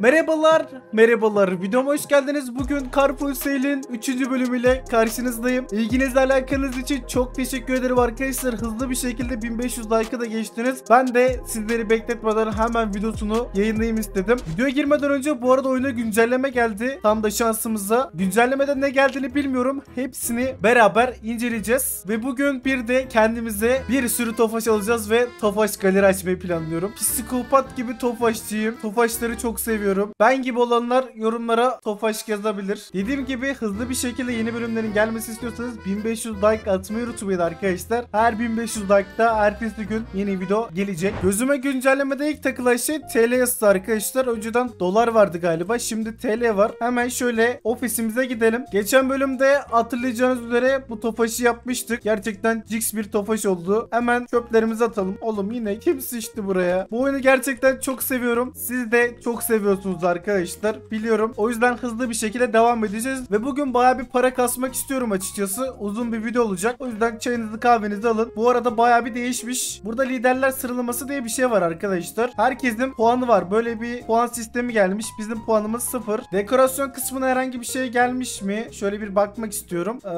Merhabalar, merhabalar. Videoma hoş geldiniz. Bugün Carpool Sale'in 3. bölümüyle karşınızdayım. İlginizle alakanız için çok teşekkür ederim arkadaşlar. Hızlı bir şekilde 1500 like'a da geçtiniz. Ben de sizleri bekletmeden hemen videosunu yayınlayayım istedim. Videoya girmeden önce bu arada oyuna güncelleme geldi. Tam da şansımıza. Güncellemeden ne geldiğini bilmiyorum. Hepsini beraber inceleyeceğiz. Ve bugün bir de kendimize bir sürü tofaş alacağız ve tofaş galeri açmayı planlıyorum. Psikopat gibi tofaşçıyım. Tofaşları çok seviyorum seviyorum. Ben gibi olanlar yorumlara tofaş yazabilir. Dediğim gibi hızlı bir şekilde yeni bölümlerin gelmesi istiyorsanız 1500 like atmayı unutmayın arkadaşlar. Her 1500 like'da ertesi gün yeni video gelecek. Gözüme güncellemede ilk takılan şey TL yazısı arkadaşlar. Önceden dolar vardı galiba. Şimdi TL var. Hemen şöyle ofisimize gidelim. Geçen bölümde hatırlayacağınız üzere bu tofaşı yapmıştık. Gerçekten cix bir tofaş oldu. Hemen çöplerimizi atalım. Oğlum yine kim sıçtı buraya? Bu oyunu gerçekten çok seviyorum. Siz de çok seviyorsunuz biliyorsunuz arkadaşlar. Biliyorum. O yüzden hızlı bir şekilde devam edeceğiz. Ve bugün baya bir para kasmak istiyorum açıkçası. Uzun bir video olacak. O yüzden çayınızı kahvenizi alın. Bu arada baya bir değişmiş. Burada liderler sıralaması diye bir şey var arkadaşlar. Herkesin puanı var. Böyle bir puan sistemi gelmiş. Bizim puanımız sıfır. Dekorasyon kısmına herhangi bir şey gelmiş mi? Şöyle bir bakmak istiyorum. Ee,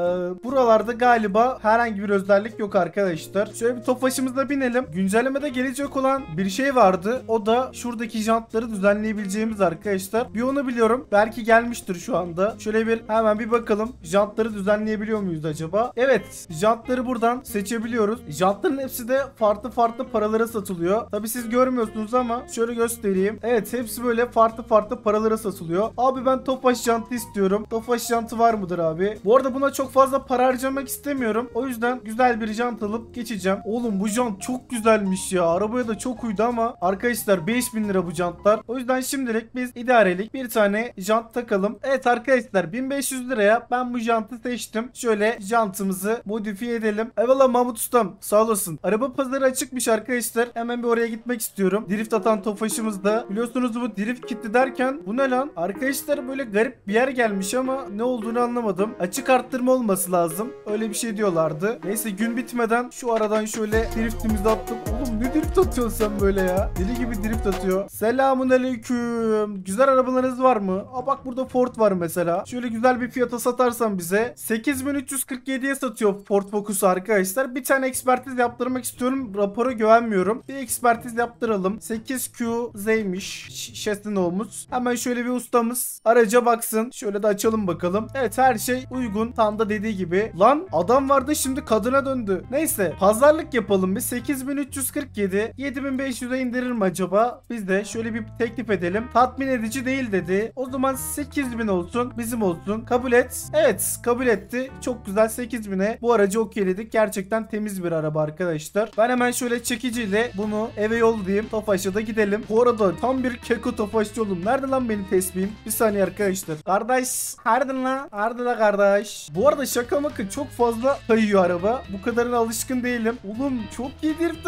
buralarda galiba herhangi bir özellik yok arkadaşlar. Şöyle bir topaşımızda binelim. Güncellemede gelecek olan bir şey vardı. O da şuradaki jantları düzenleyebileceğim jantlarımız arkadaşlar. Bir onu biliyorum. Belki gelmiştir şu anda. Şöyle bir hemen bir bakalım. Jantları düzenleyebiliyor muyuz acaba? Evet. Jantları buradan seçebiliyoruz. Jantların hepsi de farklı farklı paralara satılıyor. Tabi siz görmüyorsunuz ama şöyle göstereyim. Evet hepsi böyle farklı farklı paralara satılıyor. Abi ben topaş jantı istiyorum. Topaş jantı var mıdır abi? Bu arada buna çok fazla para harcamak istemiyorum. O yüzden güzel bir jant alıp geçeceğim. Oğlum bu jant çok güzelmiş ya. Arabaya da çok uydu ama arkadaşlar 5000 lira bu jantlar. O yüzden şimdilik gelecek. Biz idarelik bir tane jant takalım. Evet arkadaşlar 1500 liraya ben bu jantı seçtim. Şöyle jantımızı modifiye edelim. Eyvallah Mahmut Ustam sağ olasın. Araba pazarı açıkmış arkadaşlar. Hemen bir oraya gitmek istiyorum. Drift atan tofaşımız da. Biliyorsunuz bu drift kitle derken bu ne lan? Arkadaşlar böyle garip bir yer gelmiş ama ne olduğunu anlamadım. Açık arttırma olması lazım. Öyle bir şey diyorlardı. Neyse gün bitmeden şu aradan şöyle driftimizi attım. Oğlum ne drift atıyorsun sen böyle ya? Deli gibi drift atıyor. Selamun aleyküm bakıyorum. Güzel arabalarınız var mı? Aa bak burada Ford var mesela. Şöyle güzel bir fiyata satarsan bize. 8347'ye satıyor Ford Focus arkadaşlar. Bir tane ekspertiz yaptırmak istiyorum. Rapora güvenmiyorum. Bir ekspertiz yaptıralım. 8QZ'ymiş. Şeslinov'umuz. Hemen şöyle bir ustamız. Araca baksın. Şöyle de açalım bakalım. Evet her şey uygun. Tam da dediği gibi. Lan adam vardı şimdi kadına döndü. Neyse pazarlık yapalım bir. 8347 7500'e indirir mi acaba? Biz de şöyle bir teklif edelim. Tam tatmin edici değil dedi. O zaman 8000 olsun bizim olsun. Kabul et. Evet kabul etti. Çok güzel 8000'e bu aracı okeyledik. Gerçekten temiz bir araba arkadaşlar. Ben hemen şöyle çekiciyle bunu eve yollayayım. Tofaş'a da gidelim. Bu arada tam bir keko tofaşçı oldum. Nerede lan benim tesbihim? Bir saniye arkadaşlar. Kardeş. Nerede lan? Nerede la kardeş? Bu arada şaka makın çok fazla kayıyor araba. Bu kadarına alışkın değilim. Oğlum çok iyi drift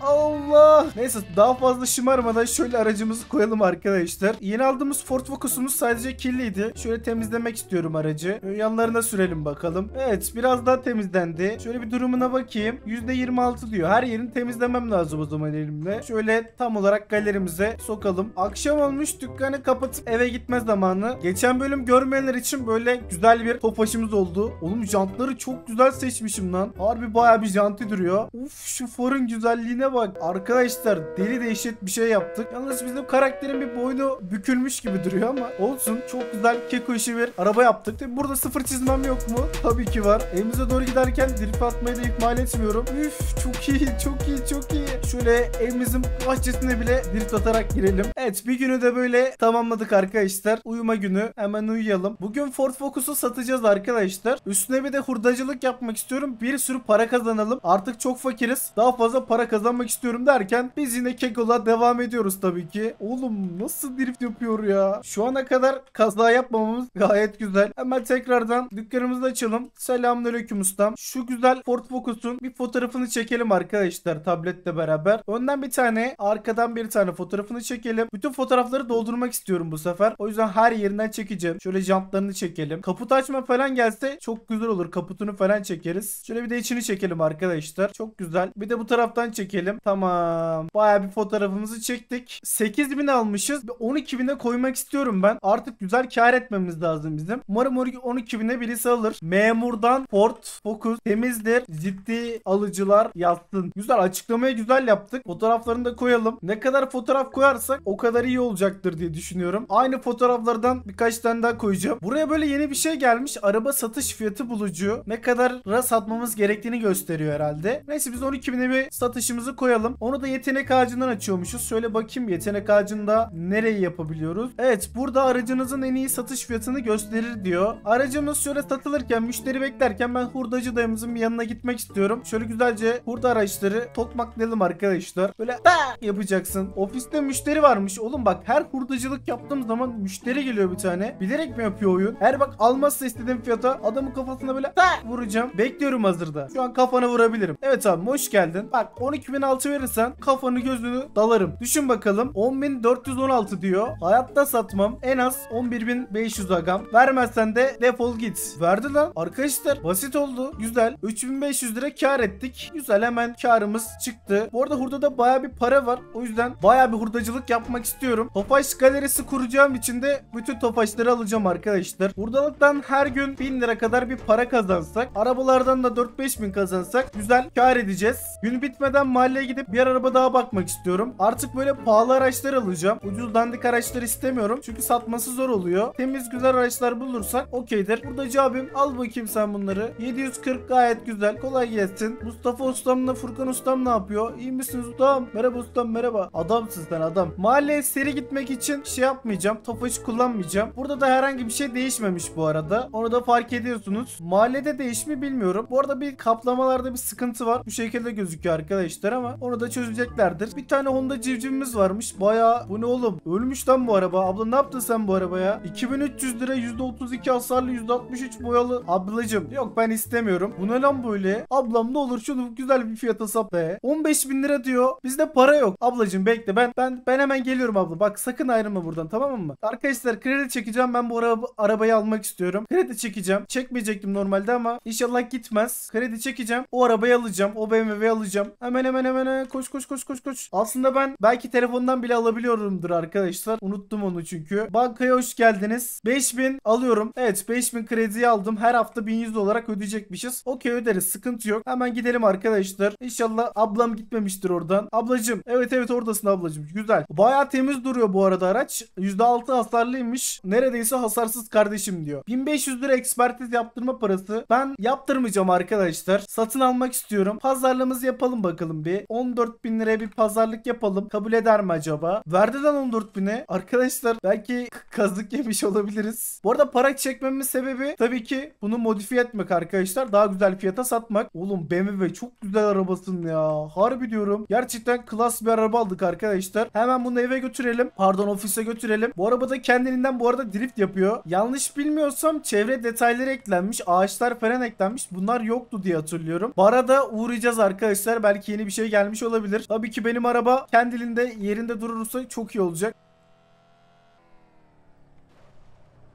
Allah. Neyse daha fazla şımarmadan şöyle aracımızı koyalım arkadaşlar arkadaşlar. Yeni aldığımız Ford Focus'umuz sadece kirliydi. Şöyle temizlemek istiyorum aracı. Ee, yanlarına sürelim bakalım. Evet biraz daha temizlendi. Şöyle bir durumuna bakayım. %26 diyor. Her yerini temizlemem lazım o zaman elimle. Şöyle tam olarak galerimize sokalım. Akşam olmuş dükkanı kapatıp eve gitme zamanı. Geçen bölüm görmeyenler için böyle güzel bir topaşımız oldu. Oğlum jantları çok güzel seçmişim lan. Harbi baya bir janti duruyor. Uf şu farın güzelliğine bak. Arkadaşlar deli dehşet bir şey yaptık. Yalnız bizim karakterin bir bir boynu bükülmüş gibi duruyor ama olsun. Çok güzel keko işi bir araba yaptık. Tabii burada sıfır çizmem yok mu? Tabii ki var. Evimize doğru giderken drip atmayı da ihmal etmiyorum. Üf çok iyi çok iyi çok iyi. Şöyle evimizin bahçesine bile drift atarak girelim. Evet bir günü de böyle tamamladık arkadaşlar. Uyuma günü. Hemen uyuyalım. Bugün Ford Focus'u satacağız arkadaşlar. Üstüne bir de hurdacılık yapmak istiyorum. Bir sürü para kazanalım. Artık çok fakiriz. Daha fazla para kazanmak istiyorum derken biz yine Keko'la devam ediyoruz tabii ki. Oğlum nasıl drift yapıyor ya? Şu ana kadar kaza yapmamamız gayet güzel. Hemen tekrardan dükkanımızı açalım. Selamünaleyküm ustam. Şu güzel Ford Focus'un bir fotoğrafını çekelim arkadaşlar tabletle beraber. Önden bir tane, arkadan bir tane fotoğrafını çekelim. Bütün fotoğrafları doldurmak istiyorum bu sefer. O yüzden her yerinden çekeceğim. Şöyle jantlarını çekelim. Kaput açma falan gelse çok güzel olur. Kaputunu falan çekeriz. Şöyle bir de içini çekelim arkadaşlar. Çok güzel. Bir de bu taraftan çekelim. Tamam. Baya bir fotoğrafımızı çektik. 8000 almış almışız. 12 bine koymak istiyorum ben. Artık güzel kar etmemiz lazım bizim. Umarım 12 bine birisi alır. Memurdan Ford Focus temizdir. Ciddi alıcılar yazsın. Güzel açıklamayı güzel yaptık. Fotoğraflarını da koyalım. Ne kadar fotoğraf koyarsak o kadar iyi olacaktır diye düşünüyorum. Aynı fotoğraflardan birkaç tane daha koyacağım. Buraya böyle yeni bir şey gelmiş. Araba satış fiyatı bulucu. Ne kadara satmamız gerektiğini gösteriyor herhalde. Neyse biz 12 bine bir satışımızı koyalım. Onu da yetenek ağacından açıyormuşuz. Şöyle bakayım yetenek ağacında nereyi yapabiliyoruz? Evet burada aracınızın en iyi satış fiyatını gösterir diyor. Aracımız şöyle satılırken müşteri beklerken ben hurdacı dayımızın bir yanına gitmek istiyorum. Şöyle güzelce hurda araçları tokmaklayalım arkadaşlar. Böyle yapacaksın. Ofiste müşteri varmış. Oğlum bak her hurdacılık yaptığım zaman müşteri geliyor bir tane. Bilerek mi yapıyor oyun? Her bak almazsa istediğim fiyata adamın kafasına böyle vuracağım. Bekliyorum hazırda. Şu an kafana vurabilirim. Evet abi hoş geldin. Bak 12.006 verirsen kafanı gözünü dalarım. Düşün bakalım 10.410 16 diyor. Hayatta satmam. En az 11.500 agam. Vermezsen de defol git. Verdi lan. Arkadaşlar basit oldu. Güzel. 3500 lira kar ettik. Güzel hemen karımız çıktı. Bu arada hurdada baya bir para var. O yüzden baya bir hurdacılık yapmak istiyorum. Topaş galerisi kuracağım için de bütün topaçları alacağım arkadaşlar. Hurdalıktan her gün 1000 lira kadar bir para kazansak. Arabalardan da 4-5 bin kazansak güzel kar edeceğiz. Gün bitmeden mahalleye gidip bir araba daha bakmak istiyorum. Artık böyle pahalı araçlar alacağım. Ucuz Ucuz dandik araçlar istemiyorum. Çünkü satması zor oluyor. Temiz güzel araçlar bulursak okeydir. Burada abim al bakayım sen bunları. 740 gayet güzel. Kolay gelsin. Mustafa ustamla Furkan ustam ne yapıyor? İyi misiniz ustam? Merhaba ustam merhaba. Adamsın sen adam. Mahalleye seri gitmek için şey yapmayacağım. Tofaşı kullanmayacağım. Burada da herhangi bir şey değişmemiş bu arada. Onu da fark ediyorsunuz. Mahallede değişimi bilmiyorum. Bu arada bir kaplamalarda bir sıkıntı var. Bu şekilde gözüküyor arkadaşlar ama onu da çözeceklerdir. Bir tane Honda civcivimiz varmış. Baya bu ne olur oğlum? Ölmüş lan bu araba. Abla ne yaptın sen bu arabaya? 2300 lira %32 hasarlı %63 boyalı. Ablacım yok ben istemiyorum. Bu ne lan böyle? Ablam ne olur şunu güzel bir fiyata sap be. 15 bin lira diyor. Bizde para yok. Ablacım bekle ben ben ben hemen geliyorum abla. Bak sakın ayrılma buradan tamam mı? Arkadaşlar kredi çekeceğim. Ben bu araba, arabayı almak istiyorum. Kredi çekeceğim. Çekmeyecektim normalde ama inşallah gitmez. Kredi çekeceğim. O arabayı alacağım. O BMW'yi alacağım. Hemen hemen hemen koş koş koş koş koş. Aslında ben belki telefondan bile alabiliyorumdur arkadaşlar. Unuttum onu çünkü. Bankaya hoş geldiniz. 5000 alıyorum. Evet 5000 krediyi aldım. Her hafta 1100 olarak ödeyecekmişiz. Okey öderiz. Sıkıntı yok. Hemen gidelim arkadaşlar. İnşallah ablam gitmemiştir oradan. Ablacım. Evet evet oradasın ablacım. Güzel. Baya temiz duruyor bu arada araç. %6 hasarlıymış. Neredeyse hasarsız kardeşim diyor. 1500 lira ekspertiz yaptırma parası. Ben yaptırmayacağım arkadaşlar. Satın almak istiyorum. Pazarlığımızı yapalım bakalım bir. 14 bin liraya bir pazarlık yapalım. Kabul eder mi acaba? Verdi 14.000'e. Arkadaşlar belki kazık yemiş olabiliriz. Bu arada para çekmemin sebebi tabii ki bunu modifiye etmek arkadaşlar. Daha güzel fiyata satmak. Oğlum BMW çok güzel arabasın ya. Harbi diyorum. Gerçekten klas bir araba aldık arkadaşlar. Hemen bunu eve götürelim. Pardon ofise götürelim. Bu araba da kendiliğinden bu arada drift yapıyor. Yanlış bilmiyorsam çevre detayları eklenmiş. Ağaçlar falan eklenmiş. Bunlar yoktu diye hatırlıyorum. Bara da uğrayacağız arkadaşlar. Belki yeni bir şey gelmiş olabilir. Tabii ki benim araba kendiliğinde yerinde durursa çok iyi olacak.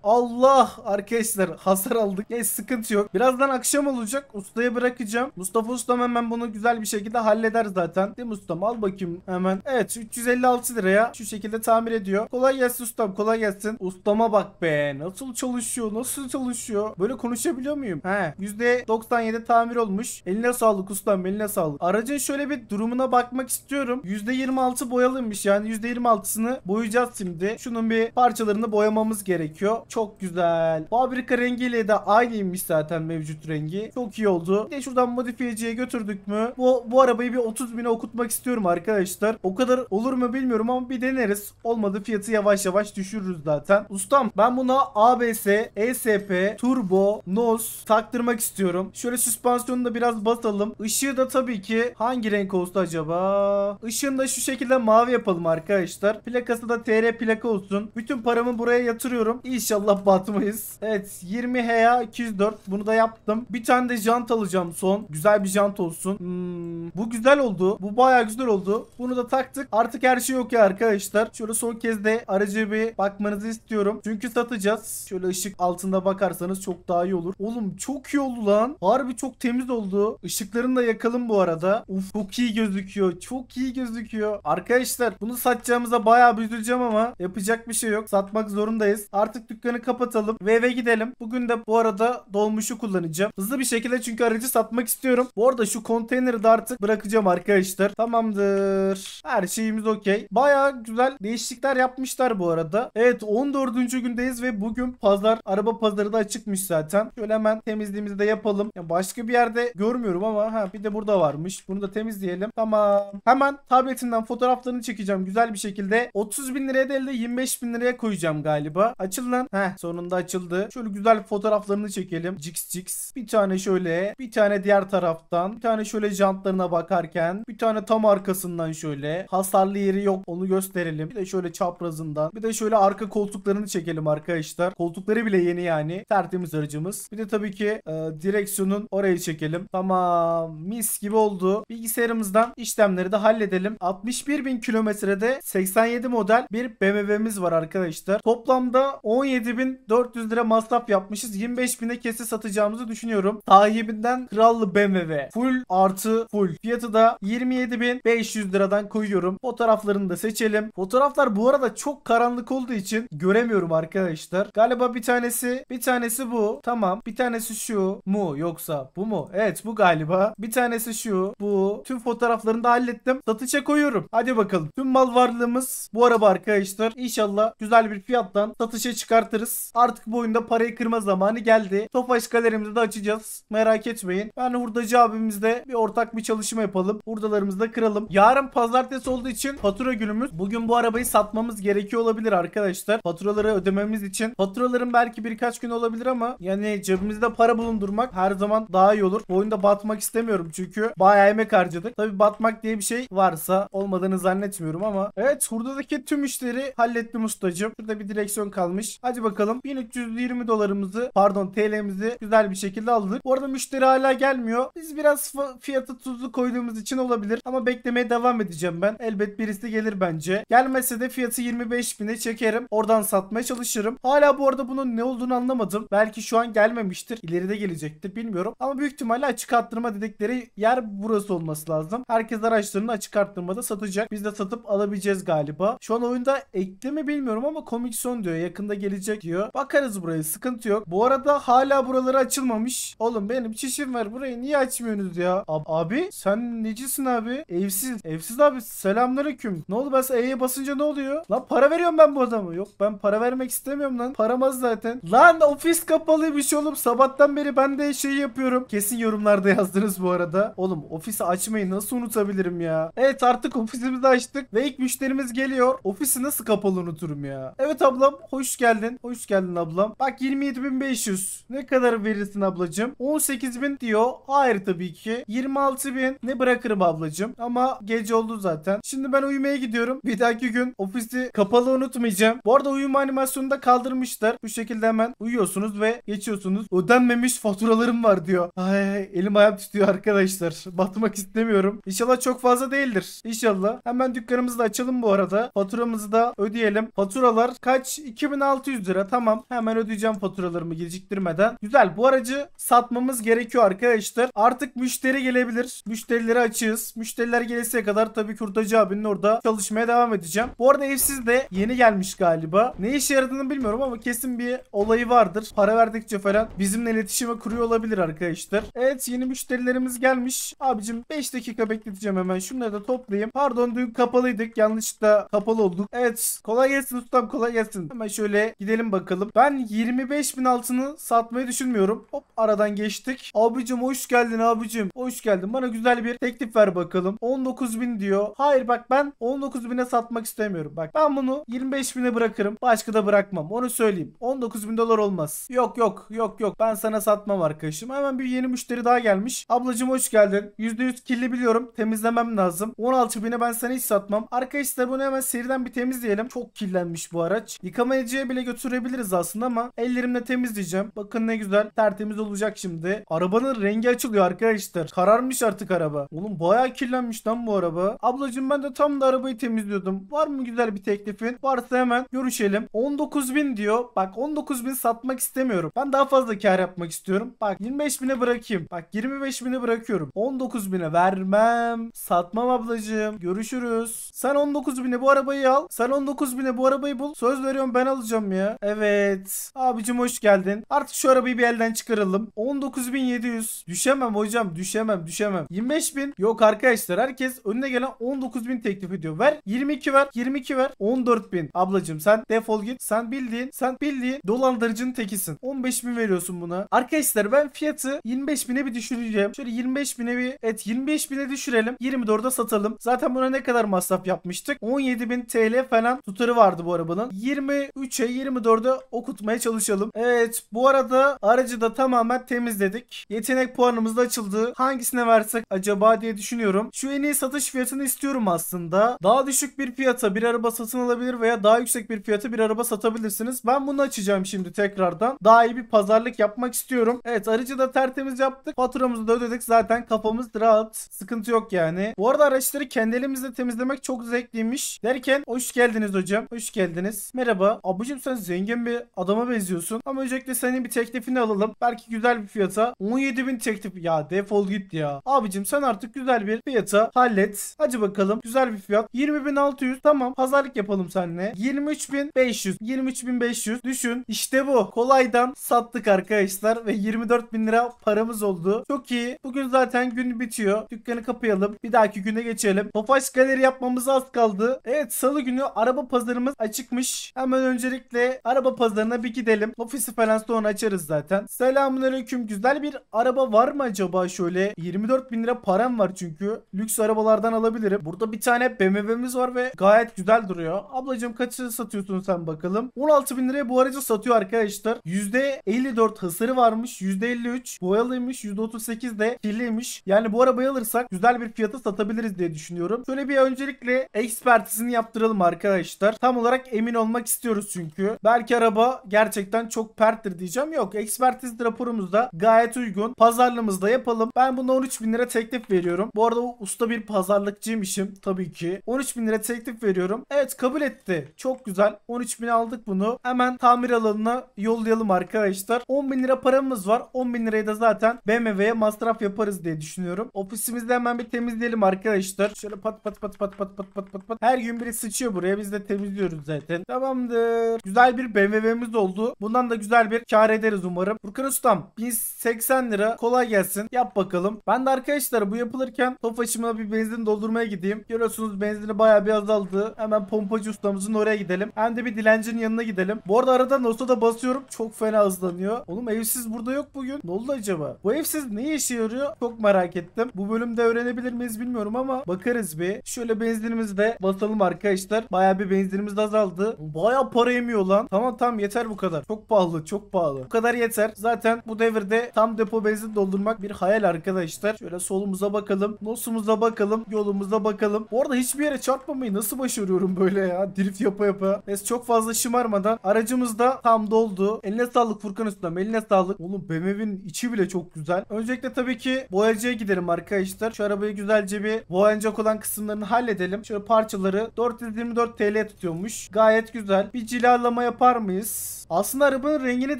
Allah arkadaşlar hasar aldık. Neyse sıkıntı yok. Birazdan akşam olacak. Ustaya bırakacağım. Mustafa ustam hemen bunu güzel bir şekilde halleder zaten. Değil mi ustam? Al bakayım hemen. Evet 356 liraya şu şekilde tamir ediyor. Kolay gelsin ustam kolay gelsin. Ustama bak be. Nasıl çalışıyor? Nasıl çalışıyor? Böyle konuşabiliyor muyum? He. %97 tamir olmuş. Eline sağlık ustam eline sağlık. Aracın şöyle bir durumuna bakmak istiyorum. %26 boyalıymış yani %26'sını boyayacağız şimdi. Şunun bir parçalarını boyamamız gerekiyor. Çok güzel. Fabrika rengiyle de aynıymış zaten mevcut rengi. Çok iyi oldu. Bir de şuradan modifiyeciye götürdük mü? Bu, bu arabayı bir 30 bine okutmak istiyorum arkadaşlar. O kadar olur mu bilmiyorum ama bir deneriz. Olmadı fiyatı yavaş yavaş düşürürüz zaten. Ustam ben buna ABS, ESP, turbo, nos taktırmak istiyorum. Şöyle süspansiyonu da biraz basalım. Işığı da tabii ki hangi renk olsun acaba? Işığını da şu şekilde mavi yapalım arkadaşlar. Plakası da TR plaka olsun. Bütün paramı buraya yatırıyorum. İnşallah İnşallah batmayız. Evet 20 HA 204 bunu da yaptım. Bir tane de jant alacağım son. Güzel bir jant olsun. Hmm, bu güzel oldu. Bu baya güzel oldu. Bunu da taktık. Artık her şey yok ya arkadaşlar. Şöyle son kez de aracı bir bakmanızı istiyorum. Çünkü satacağız. Şöyle ışık altında bakarsanız çok daha iyi olur. Oğlum çok iyi oldu lan. Harbi çok temiz oldu. Işıklarını da yakalım bu arada. Uf çok iyi gözüküyor. Çok iyi gözüküyor. Arkadaşlar bunu satacağımıza baya üzüleceğim ama yapacak bir şey yok. Satmak zorundayız. Artık dükkan dükkanı kapatalım ve eve gidelim. Bugün de bu arada dolmuşu kullanacağım. Hızlı bir şekilde çünkü aracı satmak istiyorum. Bu arada şu konteyneri de artık bırakacağım arkadaşlar. Tamamdır. Her şeyimiz okey. Baya güzel değişiklikler yapmışlar bu arada. Evet 14. gündeyiz ve bugün pazar araba pazarı da açıkmış zaten. Şöyle hemen temizliğimizi de yapalım. Ya başka bir yerde görmüyorum ama ha bir de burada varmış. Bunu da temizleyelim. Tamam. Hemen tabletinden fotoğraflarını çekeceğim güzel bir şekilde. 30 bin liraya değil de 25 bin liraya koyacağım galiba. Açıl Heh sonunda açıldı. Şöyle güzel fotoğraflarını çekelim. Cix cix. Bir tane şöyle. Bir tane diğer taraftan. Bir tane şöyle jantlarına bakarken. Bir tane tam arkasından şöyle. Hasarlı yeri yok. Onu gösterelim. Bir de şöyle çaprazından. Bir de şöyle arka koltuklarını çekelim arkadaşlar. Koltukları bile yeni yani. Tertemiz aracımız. Bir de tabii ki e, direksiyonun orayı çekelim. Tamam. Mis gibi oldu. Bilgisayarımızdan işlemleri de halledelim. 61 bin kilometrede 87 model bir BMW'miz var arkadaşlar. Toplamda 17 17.400 lira masraf yapmışız. 25.000'e kese satacağımızı düşünüyorum. Sahibinden krallı BMW. Full artı full. Fiyatı da 27.500 liradan koyuyorum. Fotoğraflarını da seçelim. Fotoğraflar bu arada çok karanlık olduğu için göremiyorum arkadaşlar. Galiba bir tanesi bir tanesi bu. Tamam. Bir tanesi şu mu yoksa bu mu? Evet bu galiba. Bir tanesi şu bu. Tüm fotoğraflarını da hallettim. Satışa koyuyorum. Hadi bakalım. Tüm mal varlığımız bu araba arkadaşlar. İnşallah güzel bir fiyattan satışa çıkartır kapatırız. Artık bu oyunda parayı kırma zamanı geldi. Tofaş galerimizi de açacağız. Merak etmeyin. Ben hurdacı abimizle bir ortak bir çalışma yapalım. Hurdalarımızı da kıralım. Yarın pazartesi olduğu için fatura günümüz. Bugün bu arabayı satmamız gerekiyor olabilir arkadaşlar. Faturaları ödememiz için. Faturaların belki birkaç gün olabilir ama yani cebimizde para bulundurmak her zaman daha iyi olur. Bu oyunda batmak istemiyorum çünkü bayağı emek harcadık. Tabi batmak diye bir şey varsa olmadığını zannetmiyorum ama. Evet hurdadaki tüm işleri hallettim ustacım. Şurada bir direksiyon kalmış. Hadi bakalım bakalım. 1320 dolarımızı pardon TL'mizi güzel bir şekilde aldık. Bu arada müşteri hala gelmiyor. Biz biraz fiyatı tuzlu koyduğumuz için olabilir. Ama beklemeye devam edeceğim ben. Elbet birisi gelir bence. Gelmese de fiyatı 25 bine çekerim. Oradan satmaya çalışırım. Hala bu arada bunun ne olduğunu anlamadım. Belki şu an gelmemiştir. İleride gelecektir bilmiyorum. Ama büyük ihtimalle açık arttırma dedikleri yer burası olması lazım. Herkes araçlarını açık arttırmada satacak. Biz de satıp alabileceğiz galiba. Şu an oyunda ekli mi bilmiyorum ama komisyon diyor. Yakında gelecek gerekiyor. Bakarız buraya sıkıntı yok. Bu arada hala buraları açılmamış. Oğlum benim çişim var burayı niye açmıyorsunuz ya? Ab abi sen necisin abi? Evsiz. Evsiz abi selamünaleyküm. Ne oldu ben E'ye basınca ne oluyor? Lan para veriyorum ben bu adamı. Yok ben para vermek istemiyorum lan. Paramaz zaten. Lan ofis kapalıymış oğlum. Sabahtan beri ben de şey yapıyorum. Kesin yorumlarda yazdınız bu arada. Oğlum ofisi açmayı nasıl unutabilirim ya? Evet artık ofisimizi açtık ve ilk müşterimiz geliyor. Ofisi nasıl kapalı unuturum ya? Evet ablam hoş geldin. Hoş Hoş geldin ablam. Bak 27.500. Ne kadar verirsin ablacım? 18.000 diyor. Hayır tabii ki. 26.000 ne bırakırım ablacım. Ama gece oldu zaten. Şimdi ben uyumaya gidiyorum. Bir dahaki gün ofisi kapalı unutmayacağım. Bu arada uyuma animasyonunu da kaldırmışlar. Bu şekilde hemen uyuyorsunuz ve geçiyorsunuz. Ödenmemiş faturalarım var diyor. Ay elim ayağım tutuyor arkadaşlar. Batmak istemiyorum. İnşallah çok fazla değildir. İnşallah. Hemen dükkanımızı da açalım bu arada. Faturamızı da ödeyelim. Faturalar kaç? 2600 lira tamam hemen ödeyeceğim faturalarımı geciktirmeden. Güzel bu aracı satmamız gerekiyor arkadaşlar. Artık müşteri gelebilir. Müşterileri açığız. Müşteriler gelesiye kadar tabii kurtacı abinin orada çalışmaya devam edeceğim. Bu arada evsiz de yeni gelmiş galiba. Ne işe yaradığını bilmiyorum ama kesin bir olayı vardır. Para verdikçe falan bizimle iletişime kuruyor olabilir arkadaşlar. Evet yeni müşterilerimiz gelmiş. Abicim 5 dakika bekleteceğim hemen. Şunları da toplayayım. Pardon dün kapalıydık. Yanlışlıkla kapalı olduk. Evet kolay gelsin ustam kolay gelsin. Hemen şöyle gidelim geçelim bakalım. Ben 25 bin altını satmayı düşünmüyorum. Hop aradan geçtik. Abicim hoş geldin abicim. Hoş geldin. Bana güzel bir teklif ver bakalım. 19 bin diyor. Hayır bak ben 19 bine satmak istemiyorum. Bak ben bunu 25 bine bırakırım. Başka da bırakmam. Onu söyleyeyim. 19 bin dolar olmaz. Yok yok yok yok. Ben sana satmam arkadaşım. Hemen bir yeni müşteri daha gelmiş. Ablacım hoş geldin. %100 kirli biliyorum. Temizlemem lazım. 16 bine ben sana hiç satmam. Arkadaşlar bunu hemen seriden bir temizleyelim. Çok kirlenmiş bu araç. Yıkamayıcıya bile götür sürebiliriz aslında ama ellerimle temizleyeceğim. Bakın ne güzel tertemiz olacak şimdi. Arabanın rengi açılıyor arkadaşlar. Kararmış artık araba. Oğlum bayağı kirlenmiş lan bu araba. Ablacığım ben de tam da arabayı temizliyordum. Var mı güzel bir teklifin? Varsa hemen görüşelim. 19.000 diyor. Bak 19.000 satmak istemiyorum. Ben daha fazla kar yapmak istiyorum. Bak 25.000'e bırakayım. Bak 25.000'e bırakıyorum. 19.000'e vermem. Satmam ablacığım. Görüşürüz. Sen 19.000'e bu arabayı al. Sen 19.000'e bu arabayı bul. Söz veriyorum ben alacağım ya. Evet. Abicim hoş geldin. Artık şu arabayı bir elden çıkaralım. 19.700. Düşemem hocam. Düşemem. Düşemem. 25.000. Yok arkadaşlar. Herkes önüne gelen 19.000 teklif ediyor. Ver. 22 ver. 22 ver. 14.000. Ablacım sen defol git. Sen bildiğin. Sen bildiğin dolandırıcının tekisin. 15.000 veriyorsun buna. Arkadaşlar ben fiyatı 25.000'e bir düşüreceğim. Şöyle 25.000'e bir et 25.000'e düşürelim. 24'e satalım. Zaten buna ne kadar masraf yapmıştık? 17.000 TL falan tutarı vardı bu arabanın. 23'e 24 koridorda okutmaya çalışalım. Evet bu arada aracı da tamamen temizledik. Yetenek puanımız da açıldı. Hangisine versek acaba diye düşünüyorum. Şu en iyi satış fiyatını istiyorum aslında. Daha düşük bir fiyata bir araba satın alabilir veya daha yüksek bir fiyata bir araba satabilirsiniz. Ben bunu açacağım şimdi tekrardan. Daha iyi bir pazarlık yapmak istiyorum. Evet aracı da tertemiz yaptık. Faturamızı da ödedik. Zaten kafamız rahat. Sıkıntı yok yani. Bu arada araçları kendi elimizle temizlemek çok zevkliymiş. Derken hoş geldiniz hocam. Hoş geldiniz. Merhaba. Abucum sen zengin zengin bir adama benziyorsun. Ama öncelikle senin bir teklifini alalım. Belki güzel bir fiyata. 17 bin teklif. Ya defol git ya. Abicim sen artık güzel bir fiyata hallet. Hadi bakalım. Güzel bir fiyat. 20.600. Tamam. Pazarlık yapalım seninle. 23.500. 23.500. Düşün. İşte bu. Kolaydan sattık arkadaşlar. Ve 24 bin lira paramız oldu. Çok iyi. Bugün zaten gün bitiyor. Dükkanı kapayalım. Bir dahaki güne geçelim. Tofaş galeri yapmamız az kaldı. Evet salı günü araba pazarımız açıkmış. Hemen öncelikle Araba pazarına bir gidelim. Ofisi falan sonra açarız zaten. Selamünaleyküm. Güzel bir araba var mı acaba şöyle? 24 bin lira param var çünkü. Lüks arabalardan alabilirim. Burada bir tane BMW'miz var ve gayet güzel duruyor. Ablacığım kaçı satıyorsun sen bakalım. 16 bin liraya bu aracı satıyor arkadaşlar. %54 hasarı varmış. %53 boyalıymış. %38 de kirliymiş. Yani bu arabayı alırsak güzel bir fiyata satabiliriz diye düşünüyorum. Şöyle bir öncelikle ekspertizini yaptıralım arkadaşlar. Tam olarak emin olmak istiyoruz çünkü. ben belki araba gerçekten çok perttir diyeceğim. Yok ekspertiz raporumuzda gayet uygun. Pazarlığımızda yapalım. Ben bunu 13 bin lira teklif veriyorum. Bu arada usta bir pazarlıkçıymışım tabii ki. 13 bin lira teklif veriyorum. Evet kabul etti. Çok güzel. 13 bin aldık bunu. Hemen tamir alanına yollayalım arkadaşlar. 10 bin lira paramız var. 10 bin lirayı da zaten BMW'ye masraf yaparız diye düşünüyorum. Ofisimizde hemen bir temizleyelim arkadaşlar. Şöyle pat pat pat pat pat pat pat pat pat. Her gün biri sıçıyor buraya. Biz de temizliyoruz zaten. Tamamdır. Güzel bir bir BMW'miz oldu. Bundan da güzel bir kar ederiz umarım. Furkan Ustam 1080 lira kolay gelsin. Yap bakalım. Ben de arkadaşlar bu yapılırken top açımına bir benzin doldurmaya gideyim. Görüyorsunuz benzini bayağı bir azaldı. Hemen pompacı ustamızın oraya gidelim. Hem de bir dilencinin yanına gidelim. Bu arada arada nosta da basıyorum. Çok fena hızlanıyor. Oğlum evsiz burada yok bugün. Ne oldu acaba? Bu evsiz ne işe yarıyor? Çok merak ettim. Bu bölümde öğrenebilir miyiz bilmiyorum ama bakarız bir. Şöyle benzinimizi de basalım arkadaşlar. Bayağı bir benzinimiz de azaldı. Bayağı para yemiyor lan. Tamam tamam yeter bu kadar. Çok pahalı çok pahalı. Bu kadar yeter. Zaten bu devirde tam depo benzin doldurmak bir hayal arkadaşlar. Şöyle solumuza bakalım. Nosumuza bakalım. Yolumuza bakalım. Bu arada hiçbir yere çarpmamayı nasıl başarıyorum böyle ya? Drift yapa yapa. Neyse çok fazla şımarmadan aracımız da tam doldu. Eline sağlık Furkan Üstam. Eline sağlık. Oğlum BMW'nin içi bile çok güzel. Öncelikle tabii ki boyacıya giderim arkadaşlar. Şu arabayı güzelce bir boyanacak olan kısımlarını halledelim. Şöyle parçaları 424 TL tutuyormuş. Gayet güzel. Bir cilalama yapalım yapar mıyız? Aslında arabanın rengini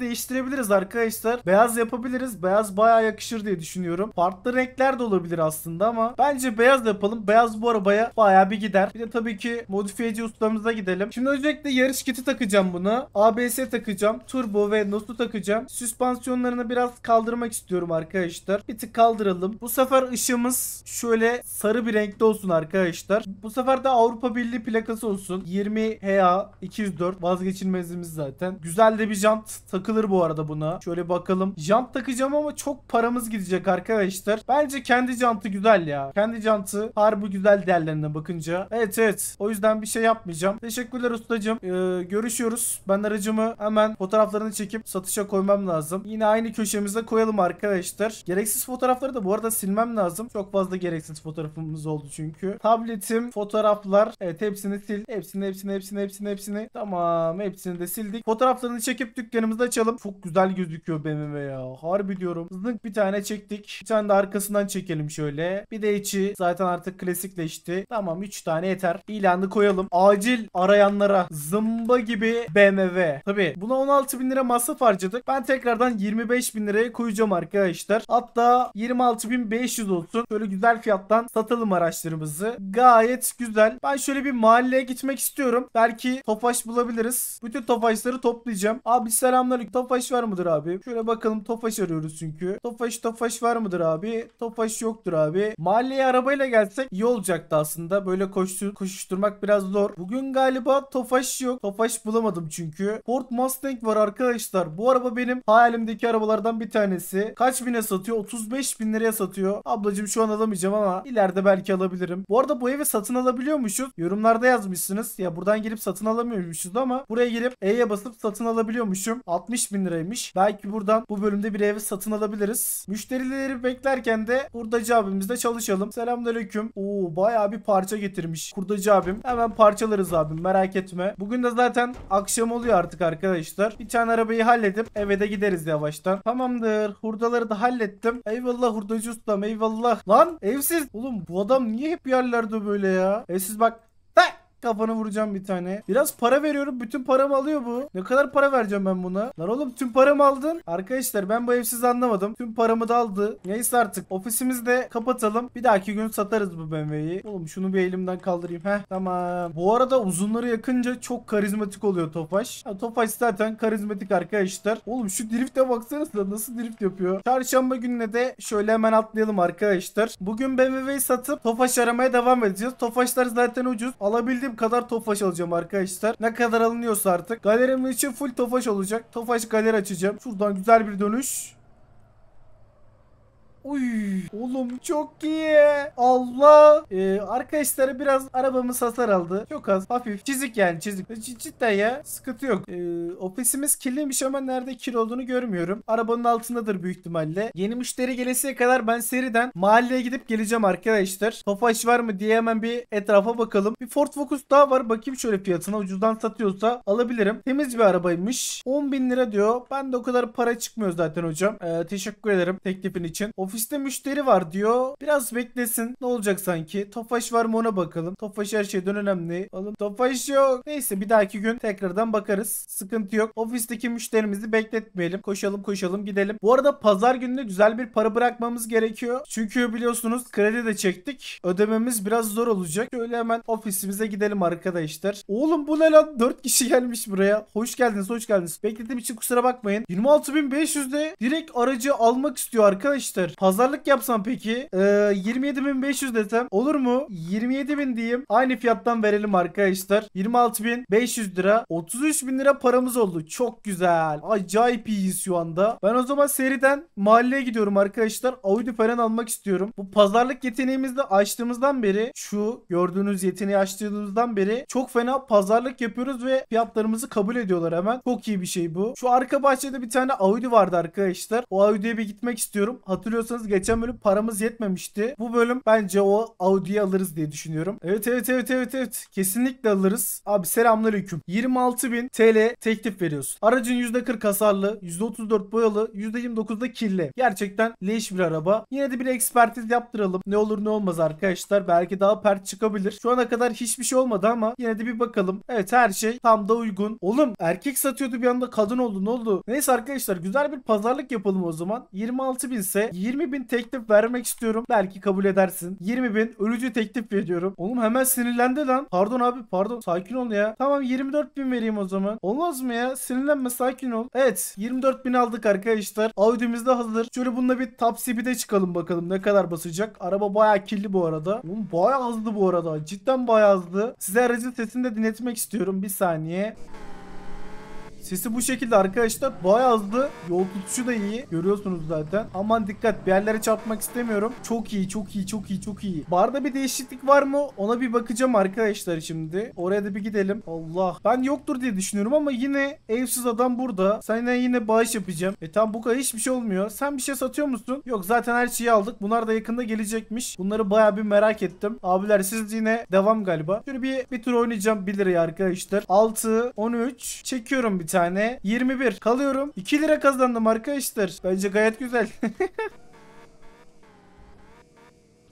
değiştirebiliriz arkadaşlar. Beyaz yapabiliriz. Beyaz baya yakışır diye düşünüyorum. Farklı renkler de olabilir aslında ama bence beyaz yapalım. Beyaz bu arabaya baya bir gider. Bir de tabii ki modifiyeci ustamıza gidelim. Şimdi öncelikle yarış kiti takacağım buna. ABS takacağım. Turbo ve notu takacağım. Süspansiyonlarını biraz kaldırmak istiyorum arkadaşlar. Bir tık kaldıralım. Bu sefer ışığımız şöyle sarı bir renkte olsun arkadaşlar. Bu sefer de Avrupa Birliği plakası olsun. 20 HA 204 vazgeçilmez merkezimiz zaten. Güzel de bir jant takılır bu arada buna. Şöyle bakalım. Jant takacağım ama çok paramız gidecek arkadaşlar. Bence kendi jantı güzel ya. Kendi jantı harbi güzel değerlerine bakınca. Evet evet. O yüzden bir şey yapmayacağım. Teşekkürler ustacığım Ee, görüşüyoruz. Ben aracımı hemen fotoğraflarını çekip satışa koymam lazım. Yine aynı köşemize koyalım arkadaşlar. Gereksiz fotoğrafları da bu arada silmem lazım. Çok fazla gereksiz fotoğrafımız oldu çünkü. Tabletim, fotoğraflar. Evet hepsini sil. hepsini hepsini hepsini hepsini. Tamam hepsini şekilde sildik. Fotoğraflarını çekip dükkanımızda açalım. Çok güzel gözüküyor BMW ya. Harbi diyorum. Zınk bir tane çektik. Bir tane de arkasından çekelim şöyle. Bir de içi zaten artık klasikleşti. Tamam 3 tane yeter. İlanı koyalım. Acil arayanlara zımba gibi BMW. Tabi buna 16 bin lira masraf harcadık. Ben tekrardan 25 bin liraya koyacağım arkadaşlar. Hatta 26 bin 500 olsun. Şöyle güzel fiyattan satalım araçlarımızı. Gayet güzel. Ben şöyle bir mahalleye gitmek istiyorum. Belki topaş bulabiliriz. Bütün Tofaşları toplayacağım. Abi selamlar. Tofaş var mıdır abi? Şöyle bakalım Tofaş arıyoruz çünkü. Tofaş Tofaş var mıdır abi? Tofaş yoktur abi. Mahalleye arabayla gelsek iyi olacaktı aslında. Böyle koştu, koşuşturmak biraz zor. Bugün galiba Tofaş yok. Tofaş bulamadım çünkü. Ford Mustang var arkadaşlar. Bu araba benim hayalimdeki arabalardan bir tanesi. Kaç bine satıyor? 35 bin liraya satıyor. Ablacım şu an alamayacağım ama ileride belki alabilirim. Bu arada bu evi satın alabiliyor musunuz? Yorumlarda yazmışsınız. Ya buradan gelip satın alamıyormuşuz ama buraya gelip E'ye basıp satın alabiliyormuşum. 60 bin liraymış. Belki buradan bu bölümde bir evi satın alabiliriz. Müşterileri beklerken de hurdacı abimizle çalışalım. Selamünaleyküm. Oo bayağı bir parça getirmiş. Hurdacı abim. Hemen parçalarız abim merak etme. Bugün de zaten akşam oluyor artık arkadaşlar. Bir tane arabayı halledip eve de gideriz yavaştan. Tamamdır. Hurdaları da hallettim. Eyvallah hurdacı ustam eyvallah. Lan evsiz. Oğlum bu adam niye hep yerlerde böyle ya? Evsiz bak Kafanı vuracağım bir tane. Biraz para veriyorum. Bütün paramı alıyor bu. Ne kadar para vereceğim ben buna? Lan oğlum tüm paramı aldın. Arkadaşlar ben bu evsiz anlamadım. Tüm paramı da aldı. Neyse artık. Ofisimizi de kapatalım. Bir dahaki gün satarız bu BMW'yi. Oğlum şunu bir elimden kaldırayım. Heh tamam. Bu arada uzunları yakınca çok karizmatik oluyor Topaş. Ya, Tofaş zaten karizmatik arkadaşlar. Oğlum şu drifte baksanıza nasıl drift yapıyor. Çarşamba gününe de şöyle hemen atlayalım arkadaşlar. Bugün BMW'yi satıp Topaş aramaya devam edeceğiz. Topaşlar zaten ucuz. Alabildiğim alabildiğim kadar tofaş alacağım arkadaşlar. Ne kadar alınıyorsa artık. Galerim için full tofaş olacak. Tofaş galer açacağım. Şuradan güzel bir dönüş. Uy, oğlum çok iyi. Allah. Ee, arkadaşları biraz arabamız hasar aldı. Çok az. Hafif. Çizik yani çizik. C cidden ya. Sıkıntı yok. Ee, ofisimiz kirliymiş ama nerede kir olduğunu görmüyorum. Arabanın altındadır büyük ihtimalle. Yeni müşteri gelesiye kadar ben seriden mahalleye gidip geleceğim arkadaşlar. Tofaş var mı diye hemen bir etrafa bakalım. Bir Ford Focus daha var. Bakayım şöyle fiyatına. Ucuzdan satıyorsa alabilirim. Temiz bir arabaymış. 10 bin lira diyor. Ben de o kadar para çıkmıyor zaten hocam. Ee, teşekkür ederim teklifin için. Ofis Ofiste müşteri var diyor. Biraz beklesin. Ne olacak sanki? Tofaş var mı ona bakalım. Tofaş her şeyden önemli. oğlum. Tofaş yok. Neyse bir dahaki gün tekrardan bakarız. Sıkıntı yok. Ofisteki müşterimizi bekletmeyelim. Koşalım koşalım gidelim. Bu arada pazar gününe güzel bir para bırakmamız gerekiyor. Çünkü biliyorsunuz kredi de çektik. Ödememiz biraz zor olacak. Şöyle hemen ofisimize gidelim arkadaşlar. Oğlum bu ne lan? 4 kişi gelmiş buraya. Hoş geldiniz hoş geldiniz. Beklediğim için kusura bakmayın. 26.500'de direkt aracı almak istiyor arkadaşlar. Pazarlık yapsam peki e, ee, 27.500 desem olur mu? 27.000 diyeyim. Aynı fiyattan verelim arkadaşlar. 26.500 lira. 33.000 lira paramız oldu. Çok güzel. Acayip iyiyiz şu anda. Ben o zaman seriden mahalleye gidiyorum arkadaşlar. Audi falan almak istiyorum. Bu pazarlık yeteneğimizi de açtığımızdan beri şu gördüğünüz yeteneği açtığımızdan beri çok fena pazarlık yapıyoruz ve fiyatlarımızı kabul ediyorlar hemen. Çok iyi bir şey bu. Şu arka bahçede bir tane Audi vardı arkadaşlar. O Audi'ye bir gitmek istiyorum. Hatırlıyorsanız hatırlıyorsanız geçen bölüm paramız yetmemişti. Bu bölüm bence o Audi'yi alırız diye düşünüyorum. Evet evet evet evet evet. Kesinlikle alırız. Abi selamünaleyküm. 26.000 TL teklif veriyorsun. Aracın %40 hasarlı, %34 boyalı, 29 da kirli. Gerçekten leş bir araba. Yine de bir ekspertiz yaptıralım. Ne olur ne olmaz arkadaşlar. Belki daha pert çıkabilir. Şu ana kadar hiçbir şey olmadı ama yine de bir bakalım. Evet her şey tam da uygun. Oğlum erkek satıyordu bir anda kadın oldu. Ne oldu? Neyse arkadaşlar güzel bir pazarlık yapalım o zaman. 26.000 ise 20 20 bin teklif vermek istiyorum. Belki kabul edersin. 20 bin ölücü teklif veriyorum. Oğlum hemen sinirlendi lan. Pardon abi pardon. Sakin ol ya. Tamam 24 bin vereyim o zaman. Olmaz mı ya? Sinirlenme sakin ol. Evet 24 bin aldık arkadaşlar. Audi'miz de hazır. Şöyle bununla bir top de çıkalım bakalım. Ne kadar basacak. Araba baya kirli bu arada. Oğlum baya hızlı bu arada. Cidden baya hızlı. Size aracın sesini de dinletmek istiyorum. Bir saniye. Sesi bu şekilde arkadaşlar. Bayağı hızlı. Yol tutuşu da iyi. Görüyorsunuz zaten. Aman dikkat bir yerlere çarpmak istemiyorum. Çok iyi çok iyi çok iyi çok iyi. Barda bir değişiklik var mı? Ona bir bakacağım arkadaşlar şimdi. Oraya da bir gidelim. Allah. Ben yoktur diye düşünüyorum ama yine evsiz adam burada. Seninle yine bağış yapacağım. E tam bu kadar hiçbir şey olmuyor. Sen bir şey satıyor musun? Yok zaten her şeyi aldık. Bunlar da yakında gelecekmiş. Bunları bayağı bir merak ettim. Abiler siz yine devam galiba. Şöyle bir, bir tur oynayacağım 1 liraya arkadaşlar. 6, 13 çekiyorum bir bir tane. 21. Kalıyorum. 2 lira kazandım arkadaşlar. Bence gayet güzel.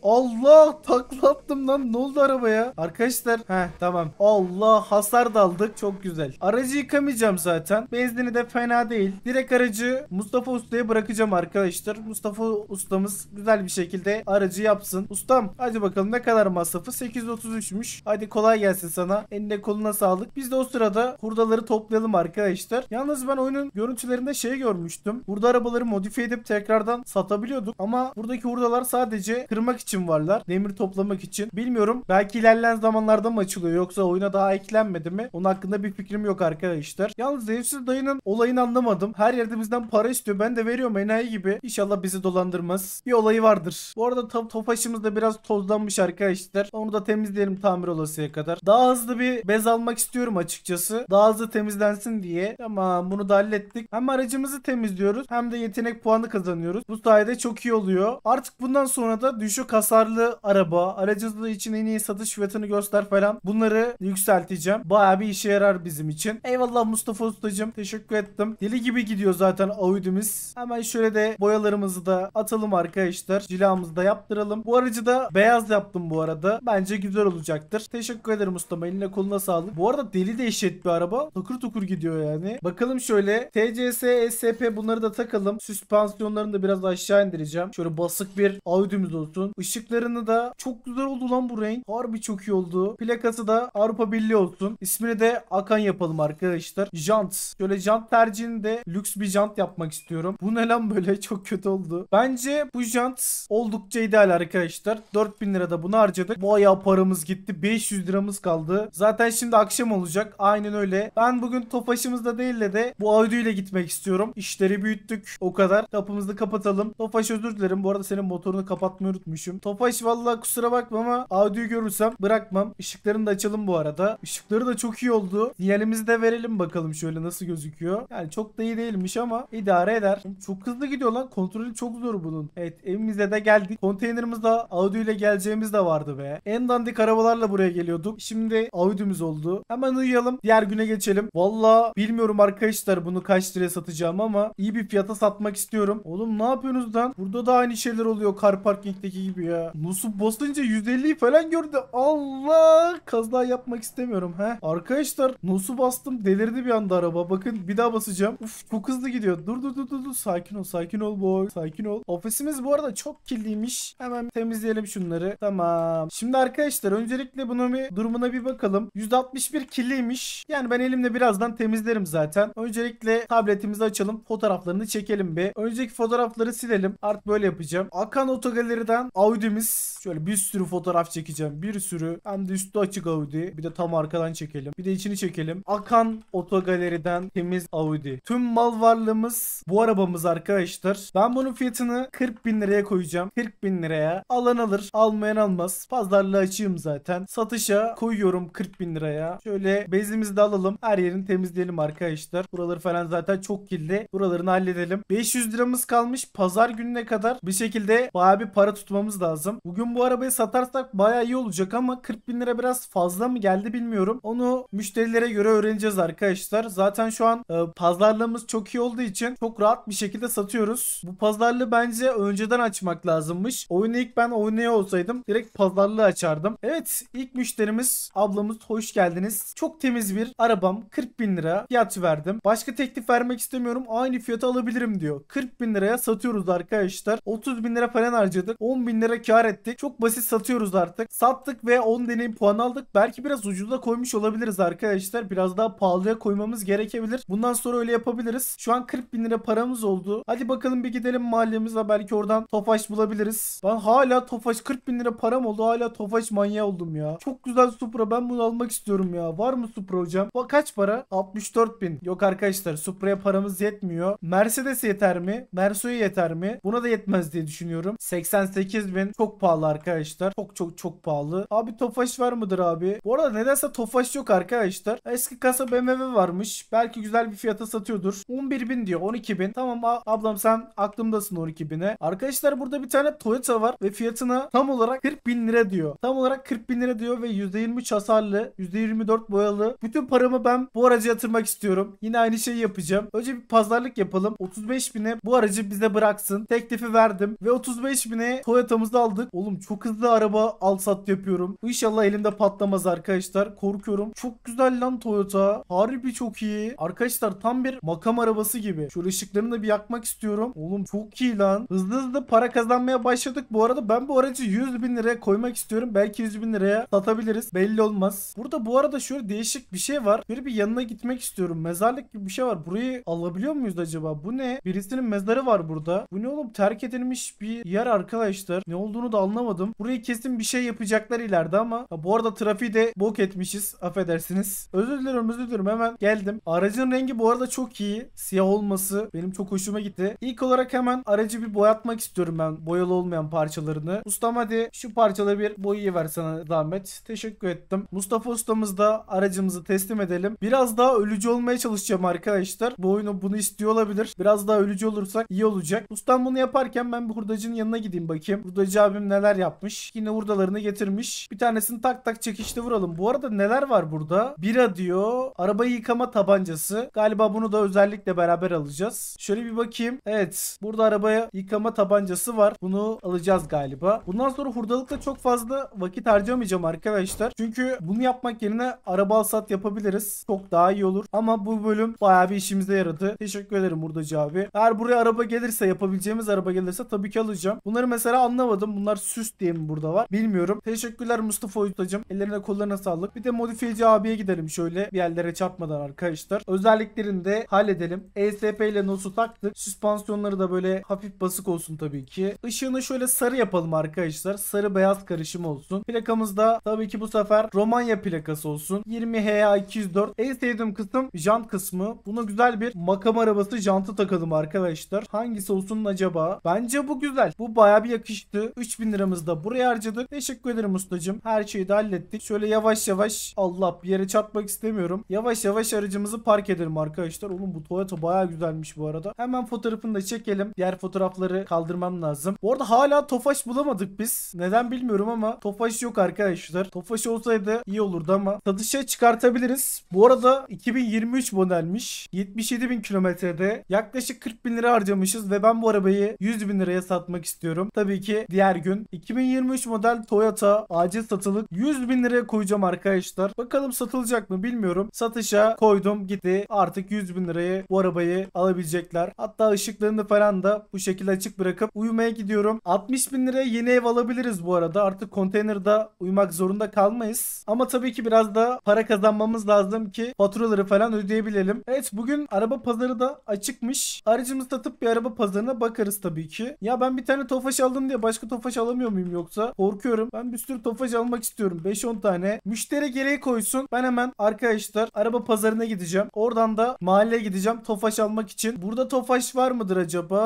Allah taklattım lan ne oldu arabaya? Arkadaşlar he tamam. Allah hasar da aldık çok güzel. Aracı yıkamayacağım zaten. Benzini de fena değil. Direkt aracı Mustafa Usta'ya bırakacağım arkadaşlar. Mustafa Ustamız güzel bir şekilde aracı yapsın. Ustam hadi bakalım ne kadar masrafı? 833'müş. Hadi kolay gelsin sana. Eline koluna sağlık. Biz de o sırada hurdaları toplayalım arkadaşlar. Yalnız ben oyunun görüntülerinde şey görmüştüm. burada arabaları modifiye edip tekrardan satabiliyorduk. Ama buradaki hurdalar sadece kırmak için için varlar. Demir toplamak için. Bilmiyorum. Belki ilerleyen zamanlarda mı açılıyor yoksa oyuna daha eklenmedi mi? Onun hakkında bir fikrim yok arkadaşlar. Yalnız evsiz dayının olayını anlamadım. Her yerde bizden para istiyor. Ben de veriyorum enayi gibi. İnşallah bizi dolandırmaz. Bir olayı vardır. Bu arada top, topaşımız da biraz tozlanmış arkadaşlar. Onu da temizleyelim tamir olasıya kadar. Daha hızlı bir bez almak istiyorum açıkçası. Daha hızlı temizlensin diye. Ama bunu da hallettik. Hem aracımızı temizliyoruz hem de yetenek puanı kazanıyoruz. Bu sayede çok iyi oluyor. Artık bundan sonra da düşük hasarlı araba, aracılığı için en iyi satış fiyatını göster falan. Bunları yükselteceğim. Baya bir işe yarar bizim için. Eyvallah Mustafa Ustacım. Teşekkür ettim. Deli gibi gidiyor zaten Audi'miz. Hemen şöyle de boyalarımızı da atalım arkadaşlar. Cilamızı da yaptıralım. Bu aracı da beyaz yaptım bu arada. Bence güzel olacaktır. Teşekkür ederim Mustafa. Eline koluna sağlık. Bu arada deli dehşet bir araba. Tokur tokur gidiyor yani. Bakalım şöyle. TCS, SP bunları da takalım. Süspansiyonlarını da biraz aşağı indireceğim. Şöyle basık bir Audi'miz olsun. Iş Işıklarını da çok güzel oldu lan bu renk. Harbi çok iyi oldu. Plakası da Avrupa Birliği olsun. İsmini de Akan yapalım arkadaşlar. Jant. Şöyle jant tercihini de lüks bir jant yapmak istiyorum. Bu ne lan böyle çok kötü oldu. Bence bu jant oldukça ideal arkadaşlar. 4000 lirada bunu harcadık. Bayağı paramız gitti. 500 liramız kaldı. Zaten şimdi akşam olacak. Aynen öyle. Ben bugün Tofaş'ımızda değil de de bu Audi ile gitmek istiyorum. İşleri büyüttük. O kadar. Kapımızı kapatalım. Tofaş özür dilerim. Bu arada senin motorunu kapatmayı unutmuşum. Topaş valla kusura bakma ama Audi'yi görürsem bırakmam. Işıklarını da açalım bu arada. Işıkları da çok iyi oldu. Sinyalimizi de verelim bakalım şöyle nasıl gözüküyor. Yani çok da iyi değilmiş ama idare eder. Çok hızlı gidiyor lan. Kontrolü çok zor bunun. Evet evimize de geldik. Konteynerimiz de Audi ile geleceğimiz de vardı be. En dandik arabalarla buraya geliyorduk. Şimdi Audi'miz oldu. Hemen uyuyalım. Diğer güne geçelim. Valla bilmiyorum arkadaşlar bunu kaç liraya satacağım ama iyi bir fiyata satmak istiyorum. Oğlum ne yapıyorsunuz lan? Burada da aynı şeyler oluyor kar parkingdeki gibi ya ya. Nasıl basınca 150'yi falan gördü. Allah kaza yapmak istemiyorum. he. Arkadaşlar Nusu bastım delirdi bir anda araba. Bakın bir daha basacağım. Uf çok hızlı gidiyor. Dur dur dur dur dur. Sakin ol sakin ol boy. Sakin ol. Ofisimiz bu arada çok kirliymiş. Hemen temizleyelim şunları. Tamam. Şimdi arkadaşlar öncelikle bunun bir durumuna bir bakalım. 161 kirliymiş. Yani ben elimle birazdan temizlerim zaten. Öncelikle tabletimizi açalım. Fotoğraflarını çekelim bir. Önceki fotoğrafları silelim. Art böyle yapacağım. Akan Otogaleri'den Audi Audi'miz. Şöyle bir sürü fotoğraf çekeceğim. Bir sürü. Hem de üstü açık Audi. Bir de tam arkadan çekelim. Bir de içini çekelim. Akan otogaleriden temiz Audi. Tüm mal varlığımız bu arabamız arkadaşlar. Ben bunun fiyatını 40 bin liraya koyacağım. 40 bin liraya. Alan alır. Almayan almaz. Pazarlığı açayım zaten. Satışa koyuyorum 40 bin liraya. Şöyle bezimizi de alalım. Her yerini temizleyelim arkadaşlar. Buraları falan zaten çok kirli. Buralarını halledelim. 500 liramız kalmış. Pazar gününe kadar bir şekilde bayağı bir para tutmamız lazım lazım. Bugün bu arabayı satarsak baya iyi olacak ama 40 bin lira biraz fazla mı geldi bilmiyorum. Onu müşterilere göre öğreneceğiz arkadaşlar. Zaten şu an e, pazarlığımız çok iyi olduğu için çok rahat bir şekilde satıyoruz. Bu pazarlığı bence önceden açmak lazımmış. Oyunu ilk ben oynaya olsaydım direkt pazarlığı açardım. Evet ilk müşterimiz ablamız hoş geldiniz. Çok temiz bir arabam 40 bin lira fiyat verdim. Başka teklif vermek istemiyorum aynı fiyata alabilirim diyor. 40 bin liraya satıyoruz arkadaşlar. 30 bin lira falan harcadık. 10 bin lira lira kar ettik. Çok basit satıyoruz artık. Sattık ve 10 deneyim puan aldık. Belki biraz ucuza koymuş olabiliriz arkadaşlar. Biraz daha pahalıya koymamız gerekebilir. Bundan sonra öyle yapabiliriz. Şu an 40 bin lira paramız oldu. Hadi bakalım bir gidelim mahallemize. Belki oradan tofaş bulabiliriz. Ben hala tofaş 40 bin lira param oldu. Hala tofaş manyağı oldum ya. Çok güzel Supra. Ben bunu almak istiyorum ya. Var mı Supra hocam? Bak kaç para? 64 bin. Yok arkadaşlar Supra'ya paramız yetmiyor. Mercedes yeter mi? Merso'ya yeter mi? Buna da yetmez diye düşünüyorum. 88 bin Eldiven çok pahalı arkadaşlar. Çok çok çok pahalı. Abi Tofaş var mıdır abi? Bu arada nedense Tofaş yok arkadaşlar. Eski kasa BMW varmış. Belki güzel bir fiyata satıyordur. 11 bin diyor. 12 bin. Tamam ablam sen aklımdasın 12 bine. Arkadaşlar burada bir tane Toyota var ve fiyatına tam olarak 40 bin lira diyor. Tam olarak 40 bin lira diyor ve %23 hasarlı, %24 boyalı. Bütün paramı ben bu aracı yatırmak istiyorum. Yine aynı şeyi yapacağım. Önce bir pazarlık yapalım. 35 bine bu aracı bize bıraksın. Teklifi verdim ve 35 bine Toyota'mızı arabamızı aldık. Oğlum çok hızlı araba al sat yapıyorum. İnşallah elimde patlamaz arkadaşlar. Korkuyorum. Çok güzel lan Toyota. Harbi çok iyi. Arkadaşlar tam bir makam arabası gibi. Şöyle ışıklarını da bir yakmak istiyorum. Oğlum çok iyi lan. Hızlı hızlı para kazanmaya başladık. Bu arada ben bu aracı 100 bin liraya koymak istiyorum. Belki 100 bin liraya satabiliriz. Belli olmaz. Burada bu arada şöyle değişik bir şey var. Böyle bir yanına gitmek istiyorum. Mezarlık gibi bir şey var. Burayı alabiliyor muyuz acaba? Bu ne? Birisinin mezarı var burada. Bu ne oğlum? Terk edilmiş bir yer arkadaşlar. Ne olduğunu da anlamadım. Burayı kesin bir şey yapacaklar ileride ama ya bu arada trafiği de bok etmişiz. Affedersiniz. Özür dilerim özür dilerim hemen geldim. Aracın rengi bu arada çok iyi. Siyah olması benim çok hoşuma gitti. İlk olarak hemen aracı bir boyatmak istiyorum ben. Boyalı olmayan parçalarını. Ustam hadi şu parçaları bir boyayı ver sana zahmet. Teşekkür ettim. Mustafa ustamız da aracımızı teslim edelim. Biraz daha ölücü olmaya çalışacağım arkadaşlar. Bu oyunu bunu istiyor olabilir. Biraz daha ölücü olursak iyi olacak. Ustam bunu yaparken ben bu hurdacının yanına gideyim bakayım. Hurdacı Tarıcı abim neler yapmış. Yine hurdalarını getirmiş. Bir tanesini tak tak çekişte vuralım. Bu arada neler var burada? Bira diyor. Arabayı yıkama tabancası. Galiba bunu da özellikle beraber alacağız. Şöyle bir bakayım. Evet. Burada arabaya yıkama tabancası var. Bunu alacağız galiba. Bundan sonra hurdalıkta çok fazla vakit harcamayacağım arkadaşlar. Çünkü bunu yapmak yerine araba alsat yapabiliriz. Çok daha iyi olur. Ama bu bölüm bayağı bir işimize yaradı. Teşekkür ederim hurdacı abi. Eğer buraya araba gelirse yapabileceğimiz araba gelirse tabii ki alacağım. Bunları mesela anlamadım uğradım. Bunlar süs diye mi burada var? Bilmiyorum. Teşekkürler Mustafa Uyutacım. Ellerine kollarına sağlık. Bir de modifiyeci abiye gidelim şöyle. Bir yerlere çarpmadan arkadaşlar. Özelliklerini de halledelim. ESP ile nosu taktık. Süspansiyonları da böyle hafif basık olsun tabii ki. Işığını şöyle sarı yapalım arkadaşlar. Sarı beyaz karışım olsun. Plakamız da tabii ki bu sefer Romanya plakası olsun. 20 HA 204. En sevdiğim kısım jant kısmı. Buna güzel bir makam arabası jantı takalım arkadaşlar. Hangisi olsun acaba? Bence bu güzel. Bu baya bir yakıştı. 3000 liramızı da buraya harcadık. Teşekkür ederim ustacım. Her şeyi de hallettik. Şöyle yavaş yavaş Allah bir yere çarpmak istemiyorum. Yavaş yavaş aracımızı park edelim arkadaşlar. Oğlum bu Toyota baya güzelmiş bu arada. Hemen fotoğrafını da çekelim. Diğer fotoğrafları kaldırmam lazım. Bu arada hala Tofaş bulamadık biz. Neden bilmiyorum ama Tofaş yok arkadaşlar. Tofaş olsaydı iyi olurdu ama satışa çıkartabiliriz. Bu arada 2023 modelmiş. 77 bin kilometrede yaklaşık 40 bin lira harcamışız ve ben bu arabayı 100 bin liraya satmak istiyorum. Tabii ki diğer diğer gün 2023 model Toyota acil satılık 100 bin liraya koyacağım arkadaşlar. Bakalım satılacak mı bilmiyorum. Satışa koydum gitti. Artık 100 bin liraya bu arabayı alabilecekler. Hatta ışıklarını falan da bu şekilde açık bırakıp uyumaya gidiyorum. 60 bin liraya yeni ev alabiliriz bu arada. Artık konteynerda uyumak zorunda kalmayız. Ama tabii ki biraz da para kazanmamız lazım ki faturaları falan ödeyebilelim. Evet bugün araba pazarı da açıkmış. Aracımızı satıp bir araba pazarına bakarız tabii ki. Ya ben bir tane Tofaş aldım diye başka başka tofaş alamıyor muyum yoksa? Korkuyorum. Ben bir sürü tofaş almak istiyorum. 5-10 tane. Müşteri gereği koysun. Ben hemen arkadaşlar araba pazarına gideceğim. Oradan da mahalleye gideceğim tofaş almak için. Burada tofaş var mıdır acaba?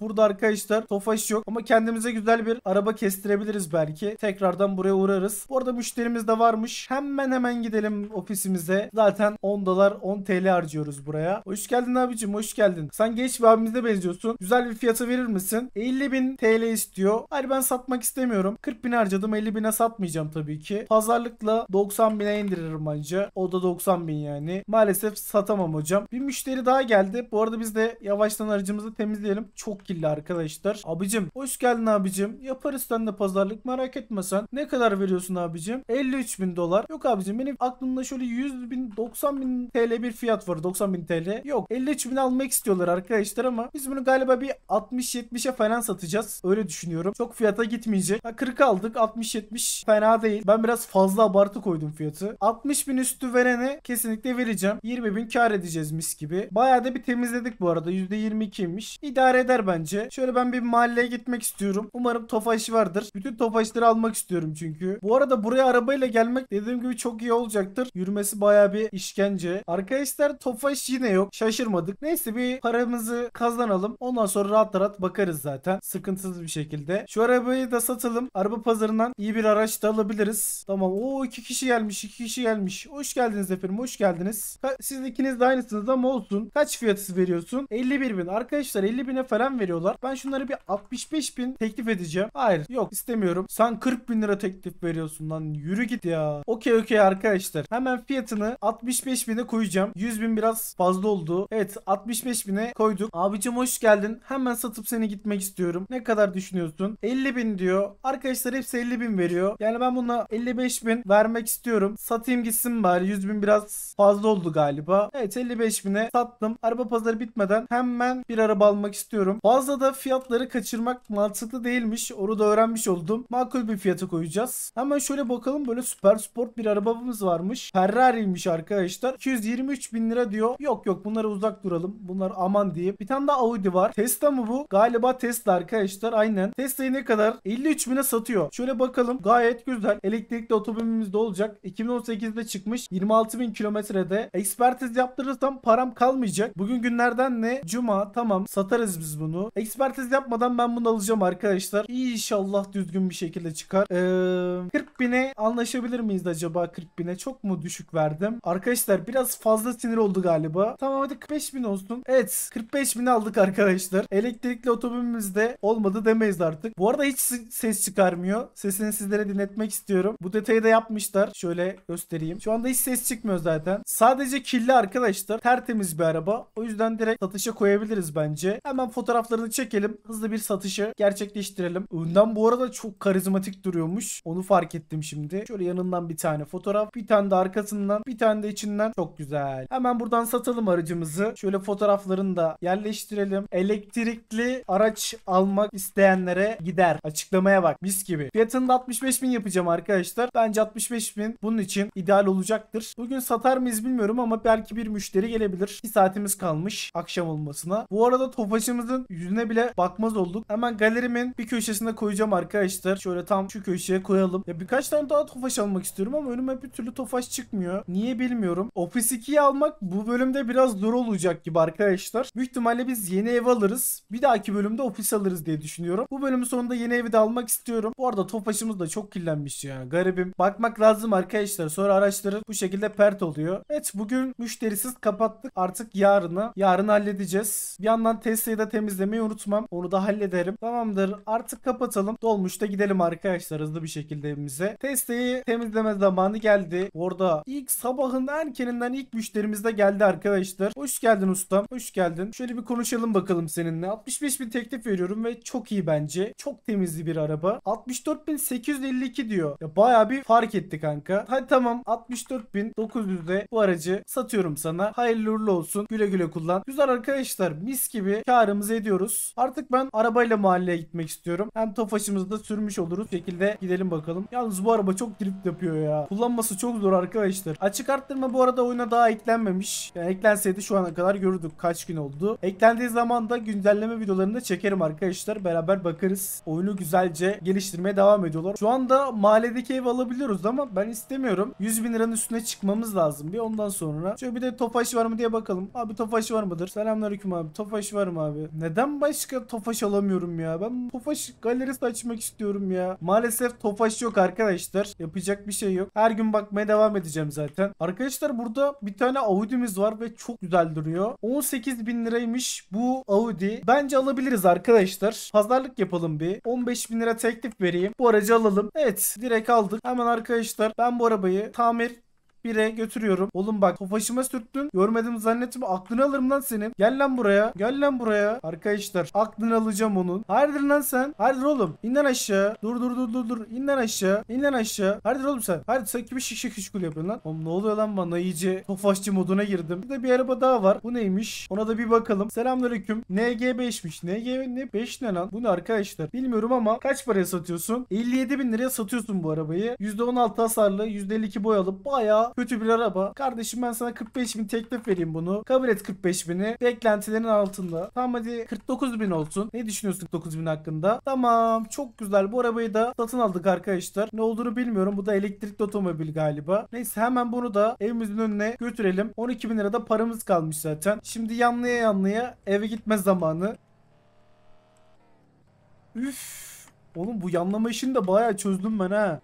Burada arkadaşlar tofaş yok. Ama kendimize güzel bir araba kestirebiliriz belki. Tekrardan buraya uğrarız. Bu arada müşterimiz de varmış. Hemen hemen gidelim ofisimize. Zaten 10 dolar 10 TL harcıyoruz buraya. Hoş geldin abicim hoş geldin. Sen genç bir abimize benziyorsun. Güzel bir fiyatı verir misin? 50 bin TL istiyor. Hayır ben satmak istemiyorum. 40 bin harcadım 50 bine satmayacağım tabii ki. Pazarlıkla 90 bine indiririm anca. O da 90 bin yani. Maalesef satamam hocam. Bir müşteri daha geldi. Bu arada biz de yavaştan aracımızı temizleyelim. Çok kirli arkadaşlar. Abicim hoş geldin abicim. Yaparız sen de pazarlık merak etme sen. Ne kadar veriyorsun abicim? 53 bin dolar. Yok abicim benim aklımda şöyle 100 bin 90 bin TL bir fiyat var. 90 bin TL. Yok 53 bin almak istiyorlar arkadaşlar ama biz bunu galiba bir 60-70'e falan satacağız. Öyle düşünüyorum. Çok çok fiyata gitmeyecek. Ha, 40 aldık 60-70 fena değil. Ben biraz fazla abartı koydum fiyatı. 60 bin üstü verene kesinlikle vereceğim. 20 bin kar edeceğiz mis gibi. Bayağı da bir temizledik bu arada. %22'ymiş. İdare eder bence. Şöyle ben bir mahalleye gitmek istiyorum. Umarım tofaş vardır. Bütün tofaşları almak istiyorum çünkü. Bu arada buraya arabayla gelmek dediğim gibi çok iyi olacaktır. Yürümesi bayağı bir işkence. Arkadaşlar tofaş yine yok. Şaşırmadık. Neyse bir paramızı kazanalım. Ondan sonra rahat rahat bakarız zaten. Sıkıntısız bir şekilde. Şu şu arabayı da satalım. Araba pazarından iyi bir araç da alabiliriz. Tamam. o iki kişi gelmiş. iki kişi gelmiş. Hoş geldiniz efendim. Hoş geldiniz. Ka siz ikiniz de aynısınız ama olsun. Kaç fiyatı veriyorsun? 51 bin. Arkadaşlar 50 bine falan veriyorlar. Ben şunları bir 65 bin teklif edeceğim. Hayır. Yok istemiyorum. Sen 40 bin lira teklif veriyorsun lan. Yürü git ya. Okey okey arkadaşlar. Hemen fiyatını 65 bine koyacağım. 100 bin biraz fazla oldu. Evet 65 bine koyduk. Abicim hoş geldin. Hemen satıp seni gitmek istiyorum. Ne kadar düşünüyorsun? 50 bin diyor. Arkadaşlar hepsi 50 bin veriyor. Yani ben buna 55 bin vermek istiyorum. Satayım gitsin bari. 100 bin biraz fazla oldu galiba. Evet 55 bine sattım. Araba pazarı bitmeden hemen bir araba almak istiyorum. Fazla da fiyatları kaçırmak mantıklı değilmiş. Onu da öğrenmiş oldum. Makul bir fiyata koyacağız. Hemen şöyle bakalım böyle süper sport bir arabamız varmış. Ferrari'ymiş arkadaşlar. 223 bin lira diyor. Yok yok bunlara uzak duralım. Bunlar aman diyeyim. Bir tane daha Audi var. Tesla mı bu? Galiba Tesla arkadaşlar. Aynen. Tesla yine ne kadar? 53 bine satıyor. Şöyle bakalım. Gayet güzel. Elektrikli otomobilimiz de olacak. 2018'de çıkmış. 26 bin kilometrede. Ekspertiz yaptırırsam param kalmayacak. Bugün günlerden ne? Cuma. Tamam. Satarız biz bunu. Ekspertiz yapmadan ben bunu alacağım arkadaşlar. İnşallah düzgün bir şekilde çıkar. Ee, 40 bine anlaşabilir miyiz acaba 40 bine? Çok mu düşük verdim? Arkadaşlar biraz fazla sinir oldu galiba. Tamam hadi 45 bin olsun. Evet 45 bin aldık arkadaşlar. Elektrikli otomobilimiz de olmadı demeyiz artık. Bu bu arada hiç ses çıkarmıyor. Sesini sizlere dinletmek istiyorum. Bu detayı da yapmışlar. Şöyle göstereyim. Şu anda hiç ses çıkmıyor zaten. Sadece kirli arkadaşlar. Tertemiz bir araba. O yüzden direkt satışa koyabiliriz bence. Hemen fotoğraflarını çekelim. Hızlı bir satışı gerçekleştirelim. Önden bu arada çok karizmatik duruyormuş. Onu fark ettim şimdi. Şöyle yanından bir tane fotoğraf. Bir tane de arkasından. Bir tane de içinden. Çok güzel. Hemen buradan satalım aracımızı. Şöyle fotoğraflarını da yerleştirelim. Elektrikli araç almak isteyenlere gidelim gider. Açıklamaya bak mis gibi. Fiyatını da 65 bin yapacağım arkadaşlar. Bence 65 bin bunun için ideal olacaktır. Bugün satar mıyız bilmiyorum ama belki bir müşteri gelebilir. Bir saatimiz kalmış akşam olmasına. Bu arada topaçımızın yüzüne bile bakmaz olduk. Hemen galerimin bir köşesine koyacağım arkadaşlar. Şöyle tam şu köşeye koyalım. Ya birkaç tane daha tofaş almak istiyorum ama önüme bir türlü tofaş çıkmıyor. Niye bilmiyorum. Office 2'yi almak bu bölümde biraz zor olacak gibi arkadaşlar. Büyük ihtimalle biz yeni ev alırız. Bir dahaki bölümde ofis alırız diye düşünüyorum. Bu bölümün sonunda anda yeni evi de almak istiyorum. Bu arada Tofaş'ımız da çok kirlenmiş ya. Garibim. Bakmak lazım arkadaşlar. Sonra araçları bu şekilde pert oluyor. Evet bugün müşterisiz kapattık. Artık yarını yarın halledeceğiz. Bir yandan Tesla'yı da temizlemeyi unutmam. Onu da hallederim. Tamamdır. Artık kapatalım. Dolmuşta gidelim arkadaşlar hızlı bir şekilde evimize. Tesla'yı temizleme zamanı geldi. Orada ilk sabahın erkeninden ilk müşterimiz de geldi arkadaşlar. Hoş geldin ustam. Hoş geldin. Şöyle bir konuşalım bakalım seninle. 65 bin teklif veriyorum ve çok iyi bence. Çok çok temizli bir araba. 64.852 diyor. Ya baya bir fark etti kanka. Hadi tamam 64.900'de bu aracı satıyorum sana. Hayırlı uğurlu olsun. Güle güle kullan. Güzel arkadaşlar mis gibi karımızı ediyoruz. Artık ben arabayla mahalleye gitmek istiyorum. Hem tofaşımızı da sürmüş oluruz. şekilde gidelim bakalım. Yalnız bu araba çok drift yapıyor ya. Kullanması çok zor arkadaşlar. Açık arttırma bu arada oyuna daha eklenmemiş. Yani eklenseydi şu ana kadar görürdük kaç gün oldu. Eklendiği zaman da güncelleme videolarını da çekerim arkadaşlar. Beraber bakarız. Oyunu güzelce geliştirmeye devam ediyorlar. Şu anda mahalledeki ev alabiliyoruz ama ben istemiyorum. 100 bin liranın üstüne çıkmamız lazım bir ondan sonra. Şöyle bir de tofaş var mı diye bakalım. Abi tofaş var mıdır? Selamünaleyküm abi. Tofaş var mı abi? Neden başka tofaş alamıyorum ya? Ben tofaş galerisi açmak istiyorum ya. Maalesef tofaş yok arkadaşlar. Yapacak bir şey yok. Her gün bakmaya devam edeceğim zaten. Arkadaşlar burada bir tane Audi'miz var ve çok güzel duruyor. 18 bin liraymış bu Audi. Bence alabiliriz arkadaşlar. Pazarlık yapalım bir bir 15 bin lira teklif vereyim. Bu aracı alalım. Evet direkt aldık. Hemen arkadaşlar ben bu arabayı tamir bire götürüyorum. Oğlum bak tofaşıma sürttün. Görmedim zannettim. Aklını alırım lan senin. Gel lan buraya. Gel lan buraya. Arkadaşlar aklını alacağım onun. Hayırdır lan sen? Hayırdır oğlum? İn lan aşağı. Dur dur dur dur dur. İn lan aşağı. İn lan aşağı. Hayırdır oğlum sen? Hayırdır sen gibi şık şık şık yapıyorsun lan. Oğlum ne oluyor lan bana iyice tofaşçı moduna girdim. Bir de bir araba daha var. Bu neymiş? Ona da bir bakalım. Selamünaleyküm. NG5'miş. NG ne 5 ne lan? Bu ne arkadaşlar? Bilmiyorum ama kaç paraya satıyorsun? 57 bin liraya satıyorsun bu arabayı. %16 hasarlı, %52 boyalı. Bayağı Kötü bir araba. Kardeşim ben sana 45 bin teklif vereyim bunu. Kabul et 45 bini. Beklentilerin altında. Tamam hadi 49 bin olsun. Ne düşünüyorsun 49 bin hakkında? Tamam çok güzel. Bu arabayı da satın aldık arkadaşlar. Ne olduğunu bilmiyorum. Bu da elektrikli otomobil galiba. Neyse hemen bunu da evimizin önüne götürelim. 12 bin lirada paramız kalmış zaten. Şimdi yanlıya yanlıya eve gitme zamanı. Üf. Oğlum bu yanlama işini de bayağı çözdüm ben ha.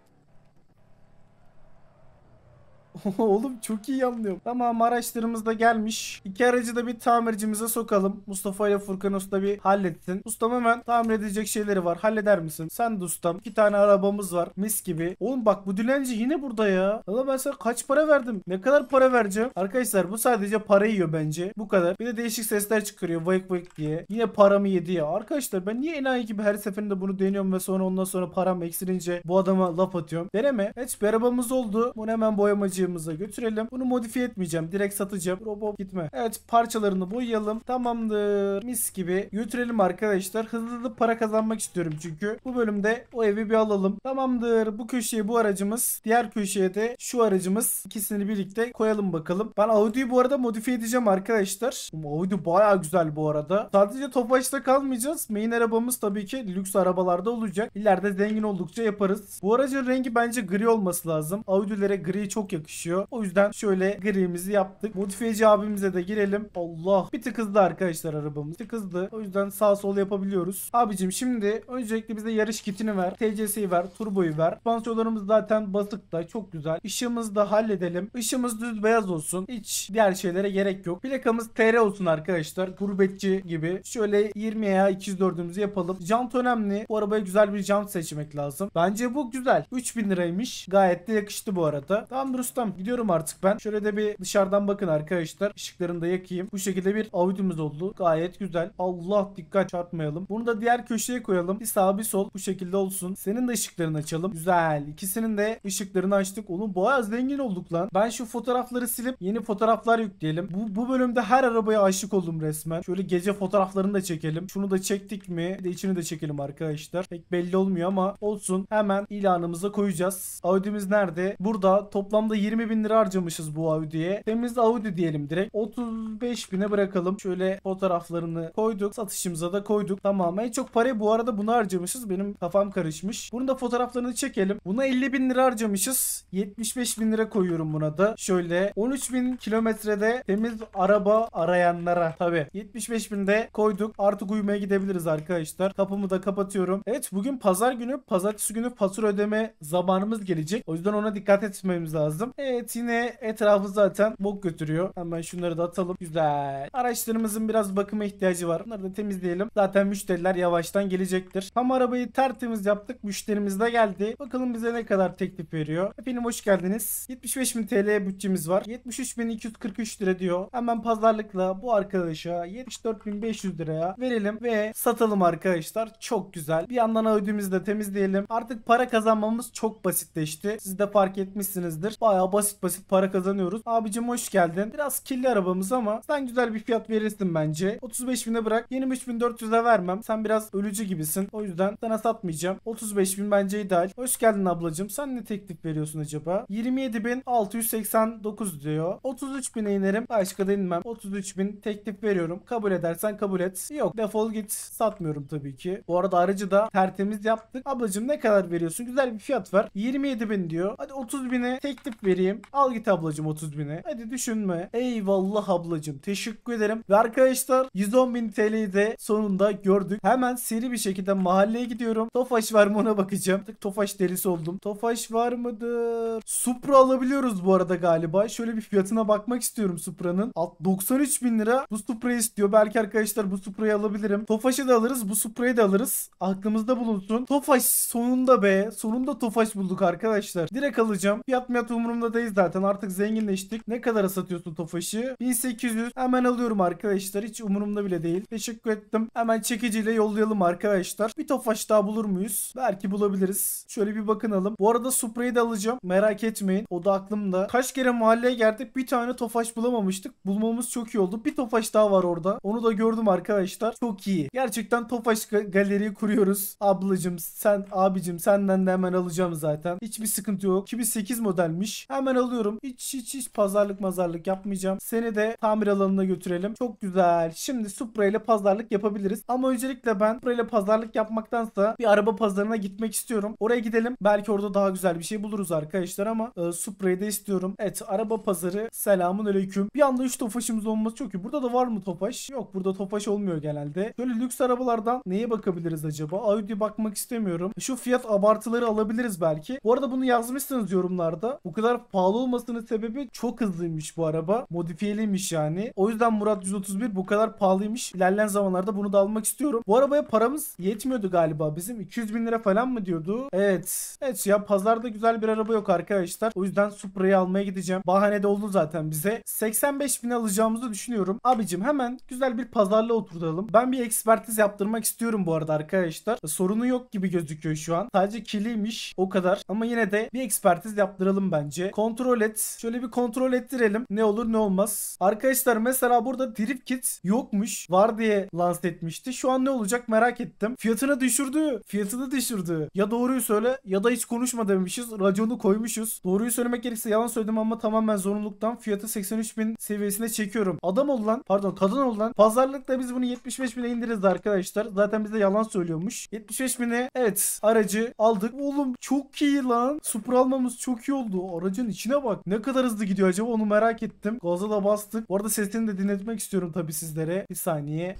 Oğlum çok iyi anlıyorum. Tamam araçlarımız da gelmiş. İki aracı da bir tamircimize sokalım. Mustafa ile Furkan Usta bir halletsin. Ustam hemen tamir edecek şeyleri var. Halleder misin? Sen de ustam. İki tane arabamız var. Mis gibi. Oğlum bak bu dilenci yine burada ya. Allah ben sana kaç para verdim? Ne kadar para vereceğim? Arkadaşlar bu sadece para yiyor bence. Bu kadar. Bir de değişik sesler çıkarıyor. Vayık vayık diye. Yine paramı yedi ya. Arkadaşlar ben niye enayi gibi her seferinde bunu deniyorum ve sonra ondan sonra param eksilince bu adama laf atıyorum. Deneme. Hiç bir arabamız oldu. Bunu hemen boyamacı satıcımıza götürelim. Bunu modifiye etmeyeceğim. Direkt satacağım. Robo gitme. Evet parçalarını boyayalım. Tamamdır. Mis gibi götürelim arkadaşlar. Hızlı hızlı para kazanmak istiyorum çünkü. Bu bölümde o evi bir alalım. Tamamdır. Bu köşeye bu aracımız. Diğer köşeye de şu aracımız. İkisini birlikte koyalım bakalım. Ben Audi'yi bu arada modifiye edeceğim arkadaşlar. Audi baya güzel bu arada. Sadece Topaç'ta kalmayacağız. Main arabamız tabii ki lüks arabalarda olacak. İleride zengin oldukça yaparız. Bu aracın rengi bence gri olması lazım. Audi'lere gri çok yakışıyor yakışıyor. O yüzden şöyle grimizi yaptık. Modifiyeci abimize de girelim. Allah bir tık hızlı arkadaşlar arabamız. Bir tık hızlı. O yüzden sağ sol yapabiliyoruz. Abicim şimdi öncelikle bize yarış kitini ver. TCS'yi ver. Turboyu ver. Spansiyonlarımız zaten basık da çok güzel. Işığımızı da halledelim. Işığımız düz beyaz olsun. Hiç diğer şeylere gerek yok. Plakamız TR olsun arkadaşlar. Gurbetçi gibi. Şöyle 20 ya 204'ümüzü yapalım. Jant önemli. Bu arabaya güzel bir jant seçmek lazım. Bence bu güzel. 3000 liraymış. Gayet de yakıştı bu arada. Tam Rus'tan. Ustam gidiyorum artık ben. Şöyle de bir dışarıdan bakın arkadaşlar. Işıklarını da yakayım. Bu şekilde bir audimiz oldu. Gayet güzel. Allah dikkat çarpmayalım. Bunu da diğer köşeye koyalım. Bir sağ bir sol bu şekilde olsun. Senin de ışıklarını açalım. Güzel. İkisinin de ışıklarını açtık. Oğlum bayağı zengin olduk lan. Ben şu fotoğrafları silip yeni fotoğraflar yükleyelim. Bu, bu bölümde her arabaya aşık oldum resmen. Şöyle gece fotoğraflarını da çekelim. Şunu da çektik mi? Bir de içini de çekelim arkadaşlar. Pek belli olmuyor ama olsun. Hemen ilanımıza koyacağız. Audi'miz nerede? Burada toplamda 20 20 bin lira harcamışız bu Audi'ye. Temiz Audi diyelim direkt. 35 bine bırakalım. Şöyle fotoğraflarını koyduk. Satışımıza da koyduk. Tamam. En çok parayı bu arada bunu harcamışız. Benim kafam karışmış. Bunun da fotoğraflarını çekelim. Buna 50 bin lira harcamışız. 75 bin lira koyuyorum buna da. Şöyle 13 bin kilometrede temiz araba arayanlara. Tabi 75 bin de koyduk. Artık uyumaya gidebiliriz arkadaşlar. Kapımı da kapatıyorum. Evet bugün pazar günü pazartesi günü fatura ödeme zamanımız gelecek. O yüzden ona dikkat etmemiz lazım. Evet yine etrafı zaten bok götürüyor. Hemen şunları da atalım. Güzel. Araçlarımızın biraz bakıma ihtiyacı var. Bunları da temizleyelim. Zaten müşteriler yavaştan gelecektir. Tam arabayı tertemiz yaptık. Müşterimiz de geldi. Bakalım bize ne kadar teklif veriyor. Efendim hoş geldiniz. 75.000 TL bütçemiz var. 73.243 lira diyor. Hemen pazarlıkla bu arkadaşa 74.500 liraya verelim ve satalım arkadaşlar. Çok güzel. Bir yandan ödümüzü de temizleyelim. Artık para kazanmamız çok basitleşti. Siz de fark etmişsinizdir. Bayağı Bayağı basit basit para kazanıyoruz. Abicim hoş geldin. Biraz kirli arabamız ama sen güzel bir fiyat verirsin bence. 35 bine bırak. 25400'e vermem. Sen biraz ölücü gibisin. O yüzden sana satmayacağım. 35 bin bence ideal. Hoş geldin ablacım. Sen ne teklif veriyorsun acaba? 27689 diyor. 33 bine inerim. Başka da inmem. 33 bin teklif veriyorum. Kabul edersen kabul et. Yok defol git. Satmıyorum tabii ki. Bu arada aracı da tertemiz yaptık. Ablacım ne kadar veriyorsun? Güzel bir fiyat var. 27 bin diyor. Hadi 30 bine teklif ver vereyim. Al git ablacım 30 bine. Hadi düşünme. Eyvallah ablacım. Teşekkür ederim. Ve arkadaşlar 110 bin TL'yi de sonunda gördük. Hemen seri bir şekilde mahalleye gidiyorum. Tofaş var mı ona bakacağım. Tık Tofaş delisi oldum. Tofaş var mıdır? Supra alabiliyoruz bu arada galiba. Şöyle bir fiyatına bakmak istiyorum Supra'nın. 93 bin lira. Bu Supra'yı istiyor. Belki arkadaşlar bu Supra'yı alabilirim. Tofaş'ı da alırız. Bu Supra'yı da alırız. Aklımızda bulunsun. Tofaş sonunda be. Sonunda Tofaş bulduk arkadaşlar. Direkt alacağım. Fiyat miyat umurumda durumdadayız zaten artık zenginleştik. Ne kadara satıyorsun Tofaş'ı? 1800 hemen alıyorum arkadaşlar hiç umurumda bile değil. Teşekkür ettim. Hemen çekiciyle yollayalım arkadaşlar. Bir Tofaş daha bulur muyuz? Belki bulabiliriz. Şöyle bir bakın bakınalım. Bu arada Supra'yı da alacağım. Merak etmeyin. O da aklımda. Kaç kere mahalleye geldik bir tane Tofaş bulamamıştık. Bulmamız çok iyi oldu. Bir Tofaş daha var orada. Onu da gördüm arkadaşlar. Çok iyi. Gerçekten Tofaş galeriyi kuruyoruz. Ablacım sen abicim senden de hemen alacağım zaten. Hiçbir sıkıntı yok. 2008 modelmiş. Hemen alıyorum. Hiç hiç hiç pazarlık mazarlık yapmayacağım. Seni de tamir alanına götürelim. Çok güzel. Şimdi Supra ile pazarlık yapabiliriz. Ama öncelikle ben Supra ile pazarlık yapmaktansa bir araba pazarına gitmek istiyorum. Oraya gidelim. Belki orada daha güzel bir şey buluruz arkadaşlar ama e, Supra'yı da istiyorum. Evet araba pazarı selamun aleyküm. Bir anda 3 topaşımız olması çok iyi. Burada da var mı topaş? Yok burada topaş olmuyor genelde. Şöyle lüks arabalardan neye bakabiliriz acaba? Audi bakmak istemiyorum. Şu fiyat abartıları alabiliriz belki. Bu arada bunu yazmışsınız yorumlarda. Bu kadar pahalı olmasının sebebi çok hızlıymış bu araba. Modifiyeliymiş yani. O yüzden Murat 131 bu kadar pahalıymış. İlerleyen zamanlarda bunu da almak istiyorum. Bu arabaya paramız yetmiyordu galiba bizim. 200 bin lira falan mı diyordu? Evet. Evet ya pazarda güzel bir araba yok arkadaşlar. O yüzden Supra'yı almaya gideceğim. Bahane de oldu zaten bize. 85 bin alacağımızı düşünüyorum. Abicim hemen güzel bir pazarla oturalım. Ben bir ekspertiz yaptırmak istiyorum bu arada arkadaşlar. E, sorunu yok gibi gözüküyor şu an. Sadece kiliymiş o kadar. Ama yine de bir ekspertiz yaptıralım bence kontrol et. Şöyle bir kontrol ettirelim. Ne olur ne olmaz. Arkadaşlar mesela burada drift kit yokmuş. Var diye lanse etmişti. Şu an ne olacak merak ettim. Fiyatını düşürdü. Fiyatını düşürdü. Ya doğruyu söyle ya da hiç konuşma demişiz. Raconu koymuşuz. Doğruyu söylemek gerekirse yalan söyledim ama tamamen zorunluluktan fiyatı 83 bin seviyesine çekiyorum. Adam ol lan. Pardon kadın ol lan. Pazarlıkta biz bunu 75 bine indiririz arkadaşlar. Zaten bize yalan söylüyormuş. 75 bine evet aracı aldık. Oğlum çok iyi lan. Supra almamız çok iyi oldu. aracı aracın içine bak. Ne kadar hızlı gidiyor acaba onu merak ettim. Gaza da bastık. Bu arada sesini de dinletmek istiyorum tabii sizlere. Bir saniye.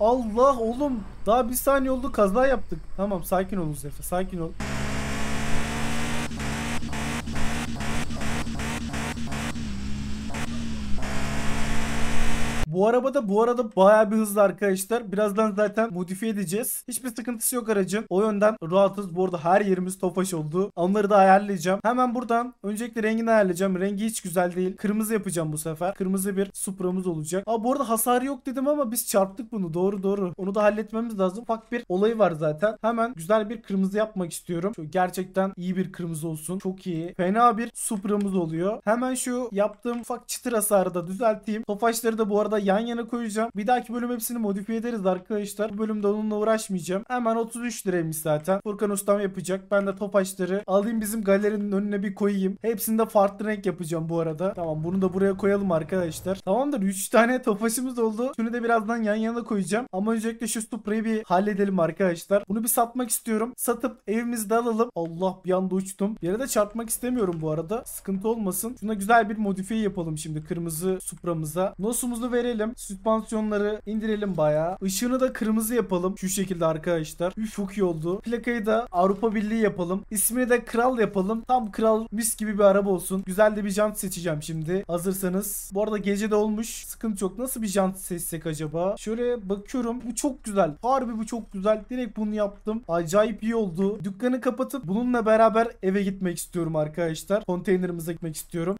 Allah oğlum. Daha bir saniye oldu kaza yaptık. Tamam sakin olun Zefa sakin ol. Bu arabada bu arada baya bir hızlı arkadaşlar. Birazdan zaten modifiye edeceğiz. Hiçbir sıkıntısı yok aracın. O yönden rahatız. Bu arada her yerimiz tofaş oldu. Onları da ayarlayacağım. Hemen buradan öncelikle rengini ayarlayacağım. Rengi hiç güzel değil. Kırmızı yapacağım bu sefer. Kırmızı bir Supra'mız olacak. Aa bu arada hasarı yok dedim ama biz çarptık bunu. Doğru doğru. Onu da halletmemiz lazım. Ufak bir olayı var zaten. Hemen güzel bir kırmızı yapmak istiyorum. Şu gerçekten iyi bir kırmızı olsun. Çok iyi. Fena bir Supra'mız oluyor. Hemen şu yaptığım ufak çıtır hasarı da düzelteyim. Tofaşları da bu arada yan yana koyacağım. Bir dahaki bölüm hepsini modifiye ederiz arkadaşlar. Bu bölümde onunla uğraşmayacağım. Hemen 33 liraymış zaten. Furkan ustam yapacak. Ben de topaçları alayım bizim galerinin önüne bir koyayım. Hepsini de farklı renk yapacağım bu arada. Tamam bunu da buraya koyalım arkadaşlar. Tamamdır 3 tane topaçımız oldu. Şunu da birazdan yan yana koyacağım. Ama öncelikle şu sprayı bir halledelim arkadaşlar. Bunu bir satmak istiyorum. Satıp evimizi de alalım. Allah bir anda uçtum. Yere de çarpmak istemiyorum bu arada. Sıkıntı olmasın. Şuna güzel bir modifiye yapalım şimdi kırmızı supramıza. Nosumuzu verelim indirelim. Süspansiyonları indirelim bayağı. Işığını da kırmızı yapalım. Şu şekilde arkadaşlar. Üf çok iyi oldu. Plakayı da Avrupa Birliği yapalım. İsmini de Kral yapalım. Tam Kral mis gibi bir araba olsun. Güzel de bir jant seçeceğim şimdi. Hazırsanız. Bu arada gece de olmuş. Sıkıntı yok. Nasıl bir jant seçsek acaba? Şöyle bakıyorum. Bu çok güzel. Harbi bu çok güzel. Direkt bunu yaptım. Acayip iyi oldu. Dükkanı kapatıp bununla beraber eve gitmek istiyorum arkadaşlar. Konteynerimize gitmek istiyorum.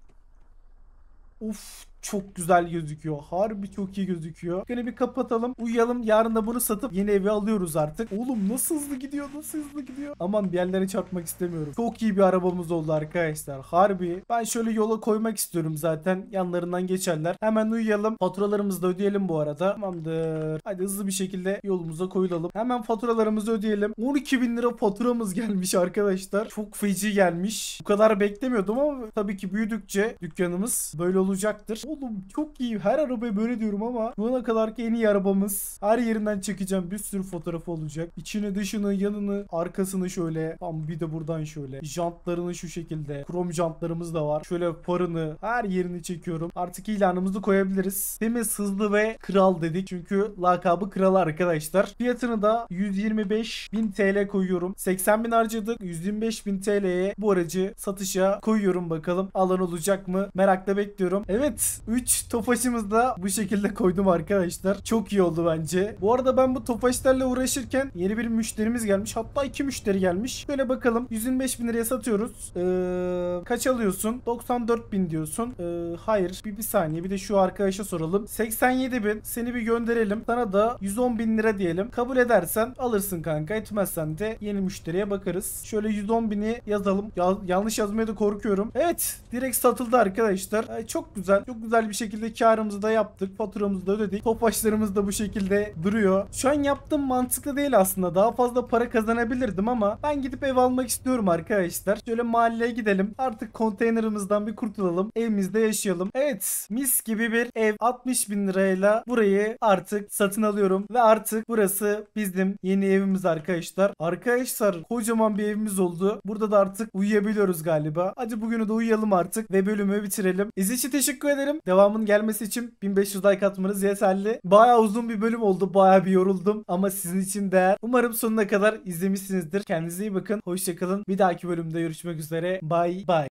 Uf çok güzel gözüküyor. Harbi çok iyi gözüküyor. Şöyle bir kapatalım. Uyuyalım. Yarın da bunu satıp yeni eve alıyoruz artık. Oğlum nasıl hızlı gidiyor? Nasıl hızlı gidiyor? Aman bir yerlere çarpmak istemiyorum. Çok iyi bir arabamız oldu arkadaşlar. Harbi. Ben şöyle yola koymak istiyorum zaten. Yanlarından geçerler. Hemen uyuyalım. Faturalarımızı da ödeyelim bu arada. Tamamdır. Hadi hızlı bir şekilde yolumuza koyulalım. Hemen faturalarımızı ödeyelim. 12 bin lira faturamız gelmiş arkadaşlar. Çok feci gelmiş. Bu kadar beklemiyordum ama tabii ki büyüdükçe dükkanımız böyle olacaktır oğlum çok iyi. Her arabaya böyle diyorum ama şu ana kadarki en iyi arabamız. Her yerinden çekeceğim. Bir sürü fotoğrafı olacak. İçini dışını yanını arkasını şöyle. Tam bir de buradan şöyle. Jantlarını şu şekilde. Krom jantlarımız da var. Şöyle farını her yerini çekiyorum. Artık ilanımızı koyabiliriz. Temiz hızlı ve kral dedik. Çünkü lakabı kralı arkadaşlar. Fiyatını da 125.000 TL koyuyorum. 80.000 harcadık. 125.000 TL'ye bu aracı satışa koyuyorum bakalım. Alan olacak mı? Merakla bekliyorum. Evet 3 tofaşımızı da bu şekilde koydum arkadaşlar. Çok iyi oldu bence. Bu arada ben bu tofaşlarla uğraşırken yeni bir müşterimiz gelmiş. Hatta 2 müşteri gelmiş. Şöyle bakalım. 125 bin liraya satıyoruz. Ee, kaç alıyorsun? 94 bin diyorsun. Ee, hayır. Bir, bir saniye. Bir de şu arkadaşa soralım. 87 bin. Seni bir gönderelim. Sana da 110 bin lira diyelim. Kabul edersen alırsın kanka. Etmezsen de yeni müşteriye bakarız. Şöyle 110 bini yazalım. Ya yanlış yazmaya da korkuyorum. Evet. Direkt satıldı arkadaşlar. Ee, çok güzel. Çok güzel güzel bir şekilde karımızı da yaptık. Faturamızı da ödedik. Topaçlarımız da bu şekilde duruyor. Şu an yaptığım mantıklı değil aslında. Daha fazla para kazanabilirdim ama ben gidip ev almak istiyorum arkadaşlar. Şöyle mahalleye gidelim. Artık konteynerimizden bir kurtulalım. Evimizde yaşayalım. Evet mis gibi bir ev. 60 bin lirayla burayı artık satın alıyorum. Ve artık burası bizim yeni evimiz arkadaşlar. Arkadaşlar kocaman bir evimiz oldu. Burada da artık uyuyabiliyoruz galiba. Hadi bugünü de uyuyalım artık ve bölümü bitirelim. İz teşekkür ederim. Devamın gelmesi için 1500 like atmanız yeterli. Baya uzun bir bölüm oldu. Baya bir yoruldum. Ama sizin için değer. Umarım sonuna kadar izlemişsinizdir. Kendinize iyi bakın. Hoşçakalın. Bir dahaki bölümde görüşmek üzere. Bye bye.